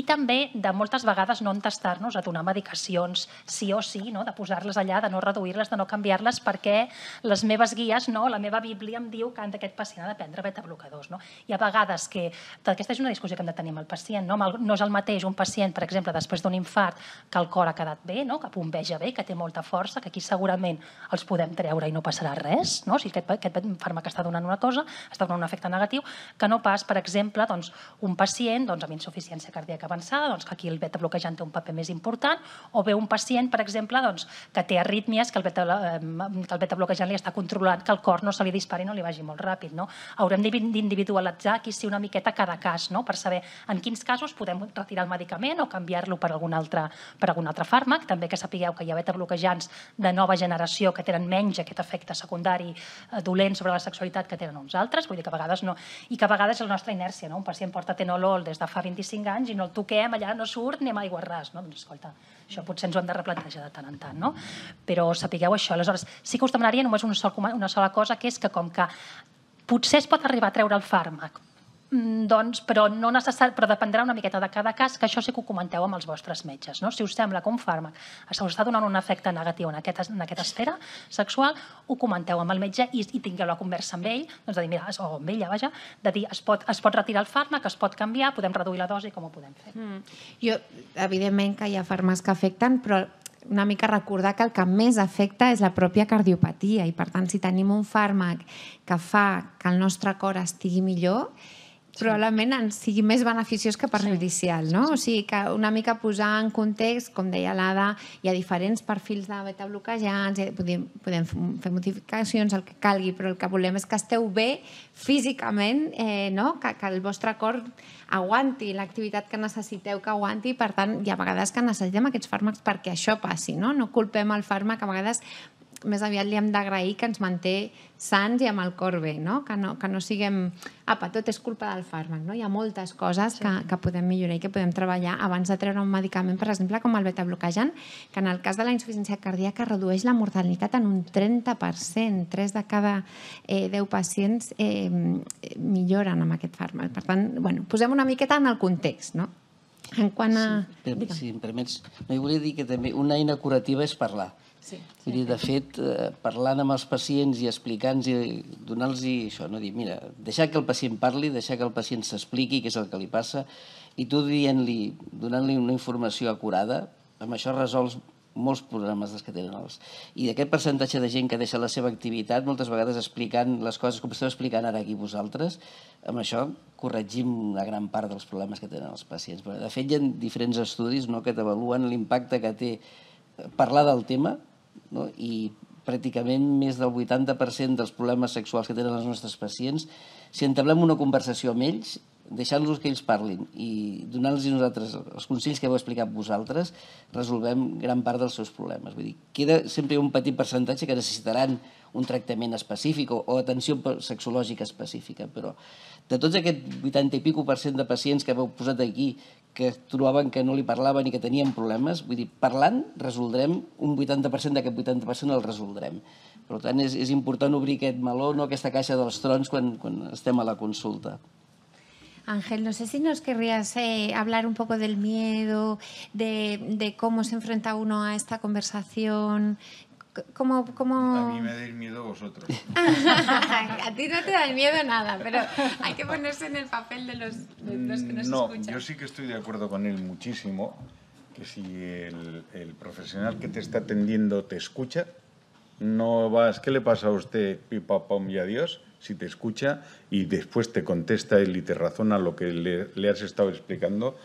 i també de moltes vegades no entestar-nos a donar medicacions sí o sí, no? de posar-les allà, de no reduir-les, de no canviar-les perquè les meves guies, no? la meva bíblia em diu que aquest pacient ha de prendre beta-blocadors. No? I a vegades que... Aquesta és una discussió que hem de tenir amb el pacient. No, no és el mateix un pacient, per exemple, després d'un infart que el cor ha quedat bé, no? que bombeja bé, que té molta força, que aquí segurament els podem treure i no passarà res. No? si aquest, aquest fàrmac està donant una cosa cosa, està donant un efecte negatiu, que no pas, per exemple, doncs, un pacient doncs, amb insuficiència cardíaca avançada, doncs, que aquí el beta bloquejant té un paper més important, o bé un pacient, per exemple, doncs, que té arrítmies, que el, beta, eh, que el beta bloquejant li està controlant, que el cor no se li dispari no li vagi molt ràpid. No? Haurem d'individualitzar aquí sí una miqueta cada cas, no? per saber en quins casos podem retirar el medicament o canviar-lo per, algun altre, per algun altre fàrmac. També que sapigueu que hi ha beta bloquejants de nova generació que tenen menys aquest efecte secundari eh, dolent sobre la sexualitat que tenen un nosaltres, vull dir que a vegades no, i que a vegades és la nostra inèrcia, no? un pacient porta tenolol des de fa 25 anys i no el toquem, allà no surt, anem a aigua ras, no? Doncs escolta, això potser ens ho hem de replantejar de tant en tant, no? Però sapigueu això. Aleshores, sí que us demanaria només una sola, una sola cosa, que és que com que potser es pot arribar a treure el fàrmac, Mm, doncs, però, no necessari, però dependrà una miqueta de cada cas, que això sí que ho comenteu amb els vostres metges. No? Si us sembla que un fàrmac se us està donant un efecte negatiu en, aquesta, en aquesta esfera sexual, ho comenteu amb el metge i, i tingueu la conversa amb ell, doncs de dir, mira, o amb ella, vaja, de dir, es pot, es pot retirar el fàrmac, es pot canviar, podem reduir la dosi, com ho podem fer? Mm. Jo, evidentment que hi ha fàrmacs que afecten, però una mica recordar que el que més afecta és la pròpia cardiopatia i per tant si tenim un fàrmac que fa que el nostre cor estigui millor probablement en sigui més beneficiós que per sí. no? O sigui, que una mica posar en context, com deia l'Ada, hi ha diferents perfils de beta-bloquejants, eh, podem, podem fer modificacions, el que calgui, però el que volem és que esteu bé físicament, eh, no? que, que el vostre cor aguanti l'activitat que necessiteu que aguanti, per tant, hi ha vegades que necessitem aquests fàrmacs perquè això passi, no? No culpem el fàrmac, a vegades més aviat li hem d'agrair que ens manté sants i amb el cor bé, no? Que, no, que no siguem... Apa, tot és culpa del fàrmac, no? Hi ha moltes coses sí. que, que podem millorar i que podem treballar abans de treure un medicament, per exemple, com el beta-bloquejant, que en el cas de la insuficiència cardíaca redueix la mortalitat en un 30%. 3 de cada eh, 10 pacients eh, milloren amb aquest fàrmac. Per tant, bueno, posem una miqueta en el context, no? En quant a... Sí, per, si em permets, no, jo volia dir que també una eina curativa és parlar. Sí, sí, dir, de fet, eh, parlant amb els pacients i explicant-los i donar-los això, no dir, mira, deixar que el pacient parli, deixar que el pacient s'expliqui què és el que li passa, i tu dient-li, donant-li una informació acurada, amb això resols molts problemes dels que tenen els. I d'aquest percentatge de gent que deixa la seva activitat, moltes vegades explicant les coses com esteu explicant ara aquí vosaltres, amb això corregim una gran part dels problemes que tenen els pacients. Però, De fet, hi ha diferents estudis no, que t'avaluen l'impacte que té eh, parlar del tema no? i pràcticament més del 80% dels problemes sexuals que tenen els nostres pacients, si entablem una conversació amb ells, deixant-los que ells parlin i donant-los nosaltres els consells que heu explicat vosaltres, resolvem gran part dels seus problemes. Vull dir, queda sempre un petit percentatge que necessitaran un tractament específic o, o atenció sexològica específica, però de tots aquest 80 i pico per cent de pacients que heu posat aquí que trobaven que no li parlaven i que tenien problemes, vull dir, parlant resoldrem un 80% d'aquest 80% el resoldrem. Per tant, és, és important obrir aquest meló, no aquesta caixa dels trons quan, quan estem a la consulta. Ángel, no sé si nos querrías eh, hablar un poco del miedo, de, de, cómo se enfrenta uno a esta conversación como, A mí me da el miedo vosotros. [LAUGHS] a ti no te da miedo nada, pero hay que ponerse en el papel de los, mm, que nos escuchan. yo sí que estoy de acuerdo con él muchísimo, que si el, profesional que te está atendiendo te escucha, no vas, ¿qué le pasa a usted, pipa, pom y adiós? Si te escucha y después te contesta él y te razona lo que le has estado explicando,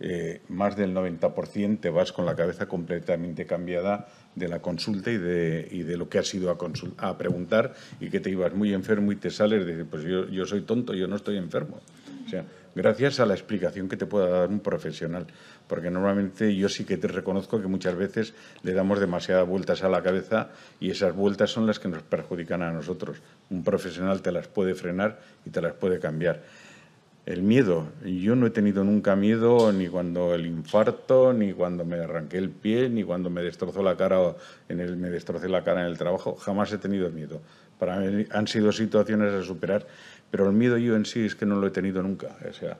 eh, más del 90% te vas con la cabeza completamente cambiada de la consulta y de, lo que has ido a, preguntar y que te ibas muy enfermo y te sales de pues yo, yo soy tonto, yo no estoy enfermo. O sea, gracias a la explicación que te pueda dar un profesional. Porque normalmente yo sí que te reconozco que muchas veces le damos demasiadas vueltas a la cabeza y esas vueltas son las que nos perjudican a nosotros. Un profesional te las puede frenar y te las puede cambiar. El miedo. Yo no he tenido nunca miedo ni cuando el infarto, ni cuando me arranqué el pie, ni cuando me destrozó la cara en el, la cara en el trabajo. Jamás he tenido miedo. Para mí han sido situaciones a superar, pero el miedo yo en sí es que no lo he tenido nunca. O sea,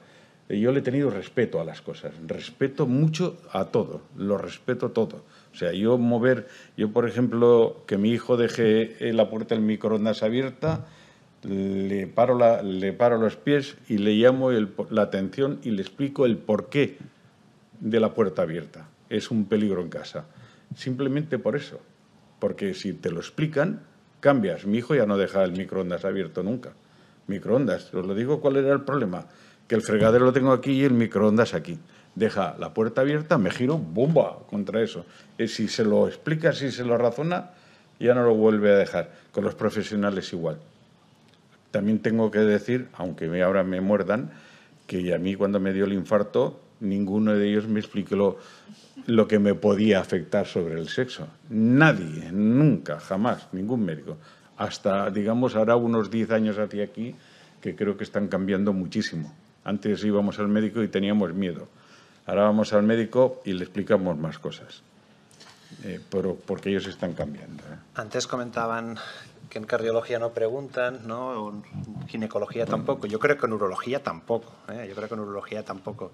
yo le he tenido respeto a las cosas, respeto mucho a todo, lo respeto todo. O sea, yo mover, yo por ejemplo, que mi hijo deje la puerta del microondas abierta le paro, le paro los pies y le llamo la atención y le explico el porqué de la puerta abierta. Es un peligro en casa. Simplemente por eso. Porque si te lo explican, cambias. Mi hijo ya no deja el microondas abierto nunca. Microondas, os lo digo cuál era el problema. Que el fregadero lo tengo aquí y el microondas aquí. Deja la puerta abierta, me giro, bomba contra eso. Y eh, si se lo explica, si se lo razona, ya no lo vuelve a dejar. Con los profesionales igual. También tengo que decir, aunque ahora me muerdan, que a mí cuando me dio el infarto, ninguno de ellos me explicó lo, lo que me podía afectar sobre el sexo. Nadie, nunca, jamás, ningún médico. Hasta, digamos, ahora unos 10 años hacia aquí, que creo que están cambiando muchísimo. Antes íbamos al médico y teníamos miedo. Ahora vamos al médico y le explicamos más cosas. Eh, porque ellos están cambiando. ¿eh? Antes comentaban que en cardiología no preguntan, ¿no? en ginecología tampoco. Yo creo que en urología tampoco. ¿eh? Yo creo que en urología tampoco.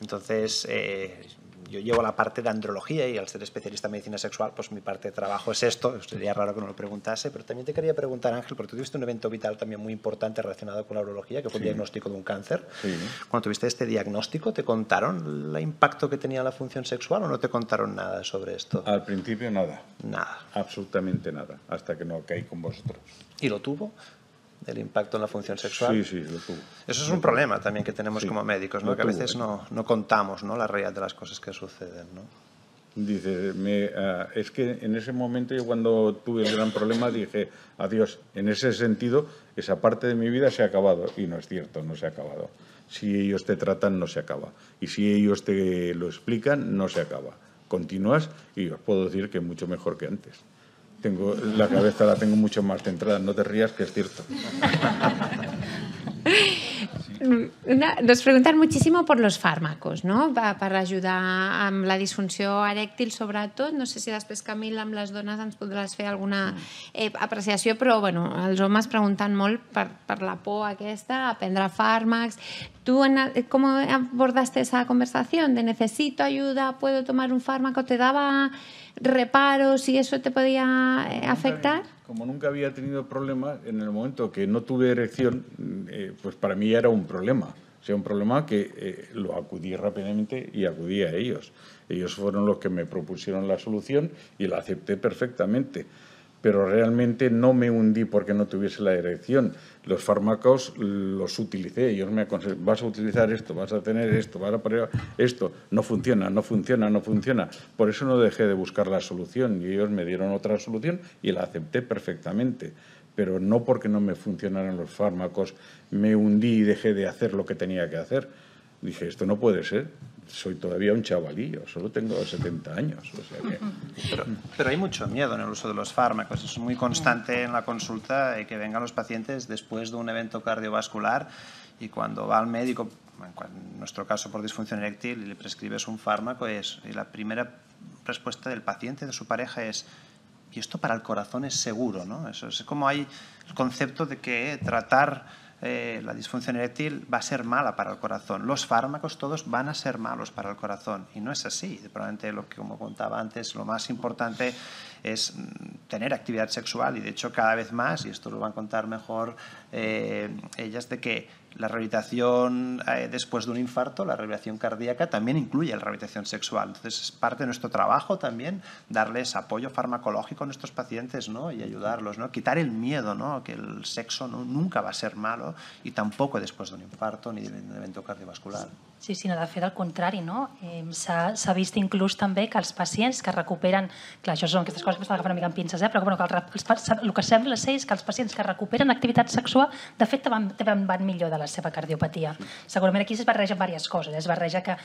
Entonces, eh, yo llevo la parte de andrología y al ser especialista en medicina sexual, pues mi parte de trabajo es esto. Sería raro que no lo preguntase, pero también te quería preguntar, Ángel, porque tú tuviste un evento vital también muy importante relacionado con la urología, que fue el diagnóstico de un cáncer. Sí. Cuando tuviste este diagnóstico, ¿te contaron el impacto que tenía la función sexual o no te contaron nada sobre esto? Al principio nada. Nada. Absolutamente nada, hasta que no caí con vosotros. ¿Y lo tuvo? del impacto en la función sexual. Sí, sí, lo Eso es un problema también que tenemos como médicos, ¿no? que a veces eh. no, no, contamos ¿no? la realidad de las cosas que suceden. ¿no? Dice, ah, es que en ese momento yo cuando tuve el gran problema dije, adiós, en ese sentido, esa parte de mi vida se ha acabado. Y no es cierto, no se ha acabado. Si ellos te tratan, no se acaba. Y si ellos te lo explican, no se acaba. Continúas y os puedo decir que mucho mejor que antes. Tengo, la cabeza la tengo mucho más centrada, no te rías, que es cierto. [LAUGHS] nos preguntan muchísimo por los fármacos, no? para ayudar a la disfunción eréctil sobre todo, No sé si las Camila, las las donas, podrás las hacer alguna eh, apreciación, pero bueno, los hombres preguntan mucho por la POA que está pendrá fármax ¿Tú cómo abordaste esa conversación de necesito ayuda, puedo tomar un fármaco? ¿Te daba reparos y eso te podía eh, afectar? como nunca había tenido problemas... en el momento que no tuve erección, mm, eh, pues para mí era un problema. O sea, un problema que eh, lo acudí rápidamente y acudí a ellos. Ellos fueron los que me propusieron la solución y la acepté perfectamente pero realmente no me hundí porque no tuviese la dirección. Los fármacos los utilicé, ellos me aconsejaron, vas a utilizar esto, vas a tener esto, vas a poner esto, no funciona, no funciona, no funciona. Por eso no dejé de buscar la solución y ellos me dieron otra solución y la acepté perfectamente. Pero no porque no me funcionaran los fármacos, me hundí y dejé de hacer lo que tenía que hacer. Dije, esto no puede ser soy todavía un chavalillo, solo tengo 70 años. pero, pero, hay mucho miedo en el uso de los fármacos, es muy constante en la consulta eh, que vengan los pacientes después de un evento cardiovascular y cuando va al médico, en nuestro caso por disfunción eréctil, y le prescribes un fármaco, es, y la primera respuesta del paciente, de su pareja, es y esto para el corazón es seguro, ¿no? Eso es como hay el concepto de que tratar eh, la disfunción eréctil va a ser mala para el corazón. Los fármacos todos van a ser malos para el corazón y no es así. Probablemente lo que como contaba antes, lo más importante es mm, tener actividad sexual y de hecho cada vez más, y esto lo van a contar mejor eh, ellas, de que la rehabilitación eh, después de un infarto, la rehabilitación cardíaca, también incluye la rehabilitación sexual. Entonces, es parte de nuestro trabajo también darles apoyo farmacológico a nuestros pacientes ¿no? y ayudarlos, ¿no? quitar el miedo, ¿no? que el sexo nunca va a ser malo y tampoco después de un infarto ni de un evento cardiovascular. Sí, sinó de fet del contrari, no? Eh, S'ha vist inclús també que els pacients que recuperen... Clar, això són aquestes coses que estan agafant una mica amb pinces, eh? però bueno, que el, els, el que sembla ser és que els pacients que recuperen activitat sexual de fet van, van, van millor de la seva cardiopatia. Segurament aquí es barregen diverses coses. Eh? Es barreja que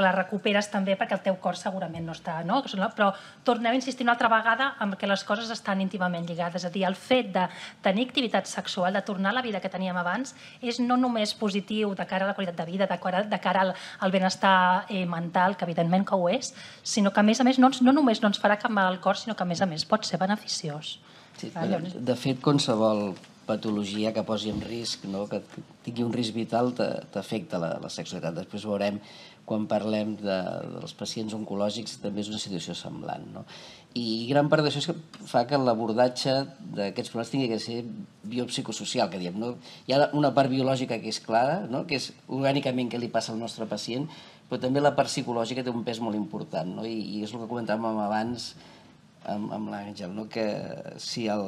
la recuperes també perquè el teu cor segurament no està... No? Però tornem a insistir una altra vegada en que les coses estan íntimament lligades. És a dir, el fet de tenir activitat sexual, de tornar a la vida que teníem abans, és no només positiu de cara a la qualitat de vida, de cara, de cara al, el benestar eh, mental, que evidentment que ho és, sinó que a més a més no, no només no ens farà cap mal al cor, sinó que a més a més pot ser beneficiós. Sí, ah, llavors... de fet, qualsevol patologia que posi en risc, no? que tingui un risc vital, t'afecta la, la sexualitat. Després veurem quan parlem de, dels pacients oncològics, també és una situació semblant. No? I gran part d'això és que fa que l'abordatge d'aquests problemes tingui que ser biopsicosocial, que diem. No? Hi ha una part biològica que és clara, no? que és orgànicament què li passa al nostre pacient, però també la part psicològica té un pes molt important. No? I, i és el que comentàvem abans amb, amb l'Àngel, no? que si el,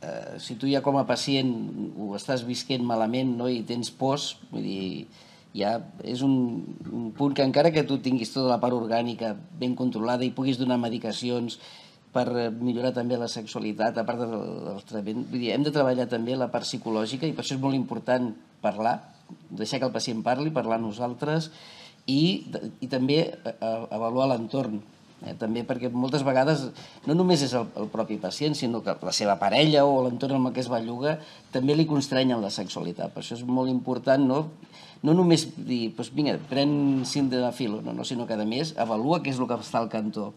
eh, si tu ja com a pacient ho estàs visquent malament no? i tens pors, vull dir, ja és un, un punt que encara que tu tinguis tota la part orgànica ben controlada i puguis donar medicacions per eh, millorar també la sexualitat, a part del, del tractament, vull dir, hem de treballar també la part psicològica i per això és molt important parlar, deixar que el pacient parli, parlar nosaltres i, i també eh, avaluar l'entorn, eh, també perquè moltes vegades no només és el, el propi pacient, sinó que la seva parella o l'entorn amb què es belluga també li constrenyen la sexualitat. Per això és molt important no? no només dir, doncs pues, vinga, pren cinc de filo, no, no, sinó que a més avalua què és el que està al cantó.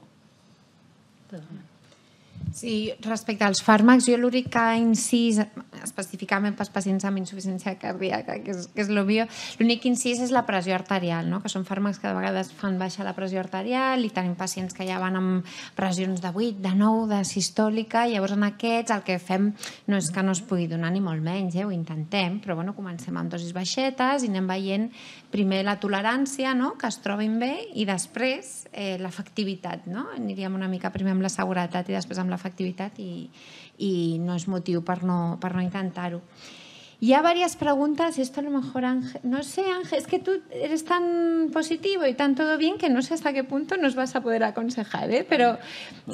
Sí, respecte als fàrmacs, jo l'únic que incís específicament pels pacients amb insuficiència cardíaca, que és, que és lo millor. L'únic incís és la pressió arterial, no? que són fàrmacs que de vegades fan baixar la pressió arterial i tenim pacients que ja van amb pressions de 8, de 9, de sistòlica, i llavors en aquests el que fem no és que no es pugui donar ni molt menys, eh? ho intentem, però bueno, comencem amb dosis baixetes i anem veient primer la tolerància, no? que es trobin bé, i després eh, l'efectivitat. No? Aniríem una mica primer amb la seguretat i després amb l'efectivitat i, i no és motiu per no, per no encantar. Ya varias preguntas, esto a lo mejor Ángel, no sé Ángel, es que tú eres tan positivo y tan todo bien que no sé hasta qué punto nos vas a poder aconsejar, ¿eh? pero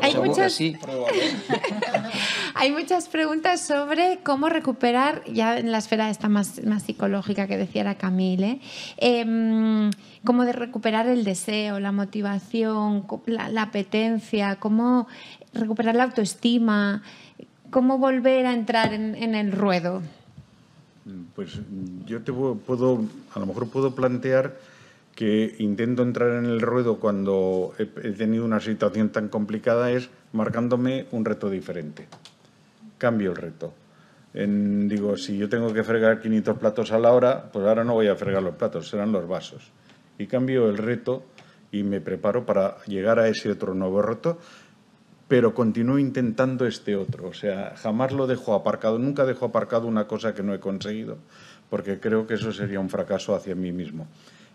hay muchas, [LAUGHS] hay muchas preguntas sobre cómo recuperar, ya en la esfera esta más, psicológica que decía la Camille, ¿eh? em, cómo de recuperar el deseo, la motivación, la apetencia, cómo recuperar la autoestima, ¿Cómo volver a entrar en, el ruedo? Pues yo te puedo, a lo mejor puedo plantear que intento entrar en el ruedo cuando he, tenido una situación tan complicada es marcándome un reto diferente. Cambio el reto. digo, si yo tengo que fregar 500 platos a la hora, pues ahora no voy a fregar los platos, serán los vasos. Y cambio el reto y me preparo para llegar a ese otro nuevo reto pero continúo intentando este otro. O sea, jamás lo dejo aparcado, nunca dejo aparcado una cosa que no he conseguido, porque creo que eso sería un fracaso hacia mí mismo.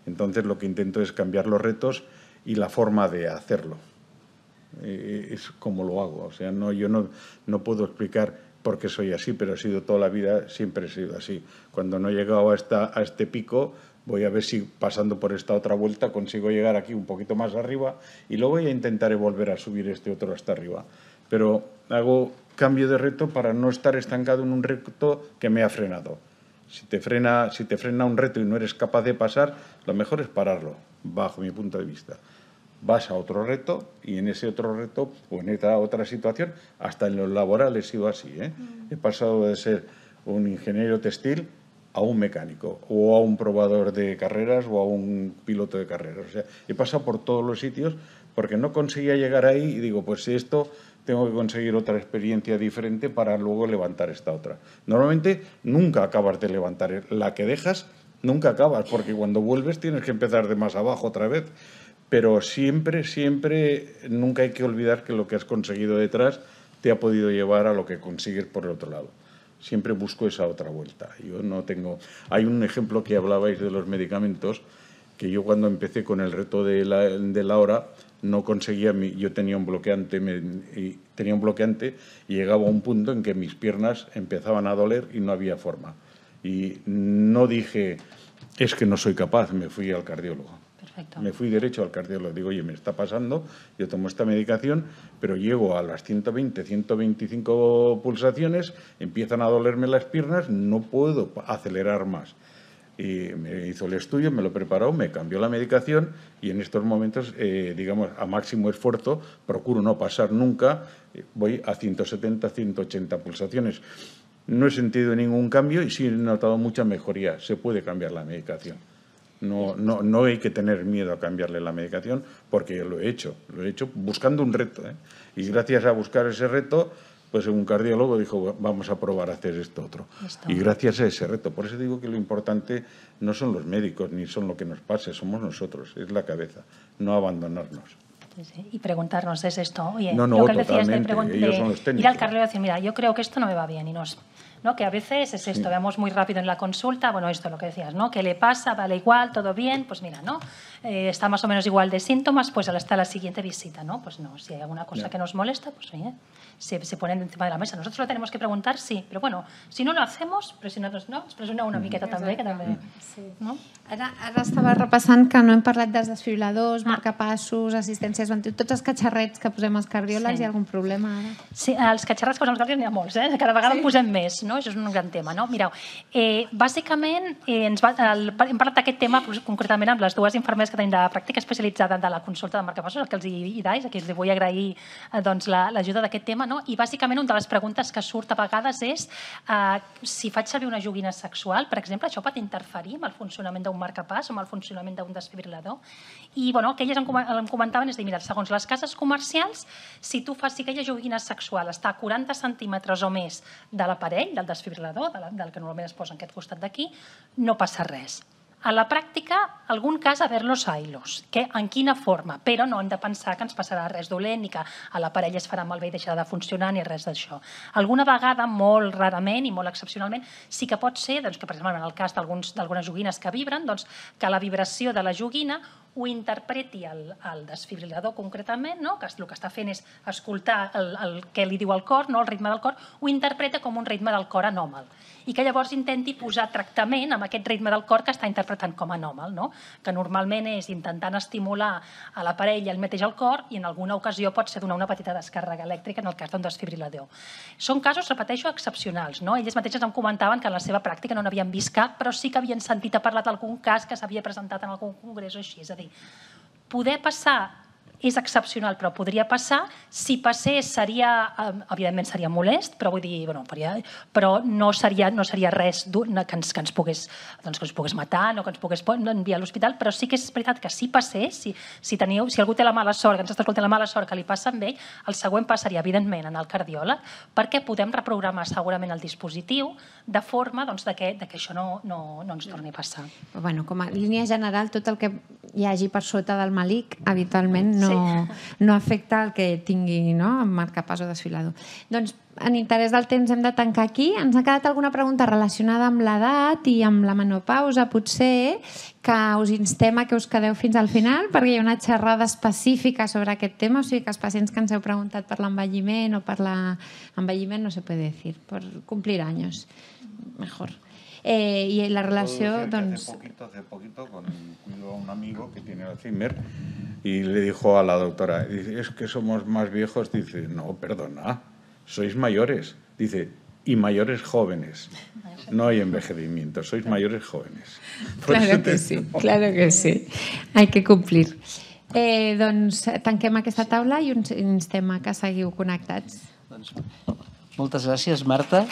Entonces lo que intento es cambiar los retos y la forma de hacerlo. Eh, eh, es como lo hago. O sea, no, yo no, puedo explicar por qué soy así, pero he sido toda la vida, siempre he sido así. Cuando no he llegado a este pico, voy a ver si pasando por esta otra vuelta consigo llegar aquí un poquito más arriba y luego a intentar volver a subir este otro hasta arriba. Pero hago cambio de reto para no estar estancado en un reto que me ha frenado. Si te frena, si te frena un reto y no eres capaz de pasar, lo mejor es pararlo, bajo mi punto de vista. Vas a otro reto y en ese otro reto o en esta otra situación, hasta en lo laboral he sido así. ¿eh? Mm. He pasado de ser un ingeniero textil a un mecánico o a un probador de carreras o a un piloto de carreras. O sea, he pasado por todos los sitios porque no conseguía llegar ahí y digo, pues si esto tengo que conseguir otra experiencia diferente para luego levantar esta otra. Normalmente nunca acabas de levantar la que dejas, nunca acabas, porque cuando vuelves tienes que empezar de más abajo otra vez. Pero siempre, siempre, nunca hay que olvidar que lo que has conseguido detrás te ha podido llevar a lo que consigues por el otro lado. Siempre busco esa otra vuelta. Yo no tengo. Hay un ejemplo que hablabais de los medicamentos que yo cuando empecé con el reto de la, hora no conseguía, yo tenía un bloqueante, tenía un bloqueante y llegaba a un punto en que mis piernas empezaban a doler y no había forma. Y no dije, es que no soy capaz, me fui al cardiólogo. Me fui derecho al cardiólogo, digo, oye, me está pasando, yo tomo esta medicación, pero llego a las 120, 125 pulsaciones, empiezan a dolerme las piernas, no puedo acelerar más. me hizo el estudio, me lo preparó, me cambió la medicación y en estos momentos, eh, digamos, a máximo esfuerzo, procuro no pasar nunca, eh, voy a 170, 180 pulsaciones. No he sentido ningún cambio y sí he notado mucha mejoría. Se puede cambiar la medicación. No, no, hay que tener miedo a cambiarle la medicación porque yo lo he hecho, lo he hecho buscando un reto. ¿eh? Y gracias a buscar ese reto, pues un cardiólogo dijo, vamos a probar a hacer esto otro. Y gracias a ese reto. Por eso digo que lo importante no son los médicos, ni son lo que nos pase, somos nosotros, es la cabeza, no abandonarnos. Y preguntarnos, ¿es esto? Oye, no, no, lo que decías este de, ir al cardiólogo y decir, mira, yo creo que esto no me va bien y nos que a veces es esto, veamos muy rápido en la consulta, bueno, esto es lo que decías, ¿no? ¿Qué le pasa? ¿Vale igual? ¿Todo bien? Pues mira, ¿no? Eh, está más o menos igual de síntomas, pues ahora está la siguiente visita, ¿no? Pues no, si hay alguna cosa que nos molesta, pues bien se, se ponen encima de la mesa. Nosotros lo tenemos que preguntar, sí, pero bueno, si no lo hacemos, si no? presiona una miqueta también, que también... Sí. No? Ara, ara que no hem parlat dels desfibriladors, ah. marcapassos, assistències, tots els que posem als cardiòlegs, sí. hi problema ara? Sí, els catxarrets que posem als cardiòlegs n'hi eh? Cada en mes no? Això és un gran tema, no? Mireu, eh, bàsicament eh, ens va, el, hem parlat d'aquest tema concretament amb les dues infermeres que tenim de pràctica especialitzada de la consulta de marcapassos, el que els hi, hi dais, a qui els vull agrair eh, doncs, l'ajuda la, d'aquest tema, no? I bàsicament una de les preguntes que surt a vegades és eh, si faig servir una joguina sexual, per exemple, això pot interferir amb el funcionament d'un marcapàs o amb el funcionament d'un desfibrilador? I, bueno, el que elles em comentaven és dir, mira, segons les cases comercials, si tu fas, si aquella joguina sexual està a 40 centímetres o més de l'aparell, del desfibrilador, del que normalment es posa en aquest costat d'aquí, no passa res. A la pràctica, algun cas haver-los a ilos, que en quina forma, però no hem de pensar que ens passarà res dolent ni que a parella es farà malbé i deixarà de funcionar ni res d'això. Alguna vegada, molt rarament i molt excepcionalment, sí que pot ser doncs, que, per exemple, en el cas d'algunes joguines que vibren, doncs, que la vibració de la joguina ho interpreti el, el desfibrilador concretament, no? que el que està fent és escoltar el, el que li diu el cor, no? el ritme del cor, ho interpreta com un ritme del cor anòmal i que llavors intenti posar tractament amb aquest ritme del cor que està interpretant com a anòmal, no? que normalment és intentant estimular a la parella el mateix el cor i en alguna ocasió pot ser donar una petita descàrrega elèctrica en el cas d'un desfibrilador. Són casos, repeteixo, excepcionals. No? Elles mateixes em comentaven que en la seva pràctica no n'havien vist cap, però sí que havien sentit a parlar d'algun cas que s'havia presentat en algun congrés o així. És a dir, poder passar és excepcional, però podria passar. Si passés, seria, evidentment seria molest, però vull dir, bueno, faria, però no seria, no seria res que ens, que ens pogués, doncs, que ens pogués matar, no que ens pogués enviar a l'hospital, però sí que és veritat que si passés, si, si, teniu, si algú té la mala sort, que ens està escoltant la mala sort que li passa amb ell, el següent passaria, evidentment, en el cardiòleg, perquè podem reprogramar segurament el dispositiu de forma doncs, de que, de que això no, no, no ens torni a passar. bueno, com a línia general, tot el que hi hagi per sota del malic, habitualment no no, sí. no afecta el que tingui no? marca pas o desfilador. Doncs en interès del temps hem de tancar aquí. Ens ha quedat alguna pregunta relacionada amb l'edat i amb la menopausa, potser, que us instem a que us quedeu fins al final, perquè hi ha una xerrada específica sobre aquest tema, o sigui que els pacients que ens heu preguntat per l'envelliment o per l'envelliment la... no se puede decir, per complir anys. Mejor eh, y la relació... Doncs... Hace poquito, hace poquito, con, cuido a un amigo que tiene Alzheimer y le dijo a la doctora, dice, es que somos más viejos, dice, no, perdona, sois mayores, dice, y mayores jóvenes. No hay envejecimiento, sois mayores jóvenes. Por claro que sí, claro que sí. Hay que cumplir. Eh, doncs tanquem aquesta taula i ens instem a que seguiu connectats. Doncs, moltes gràcies, Marta.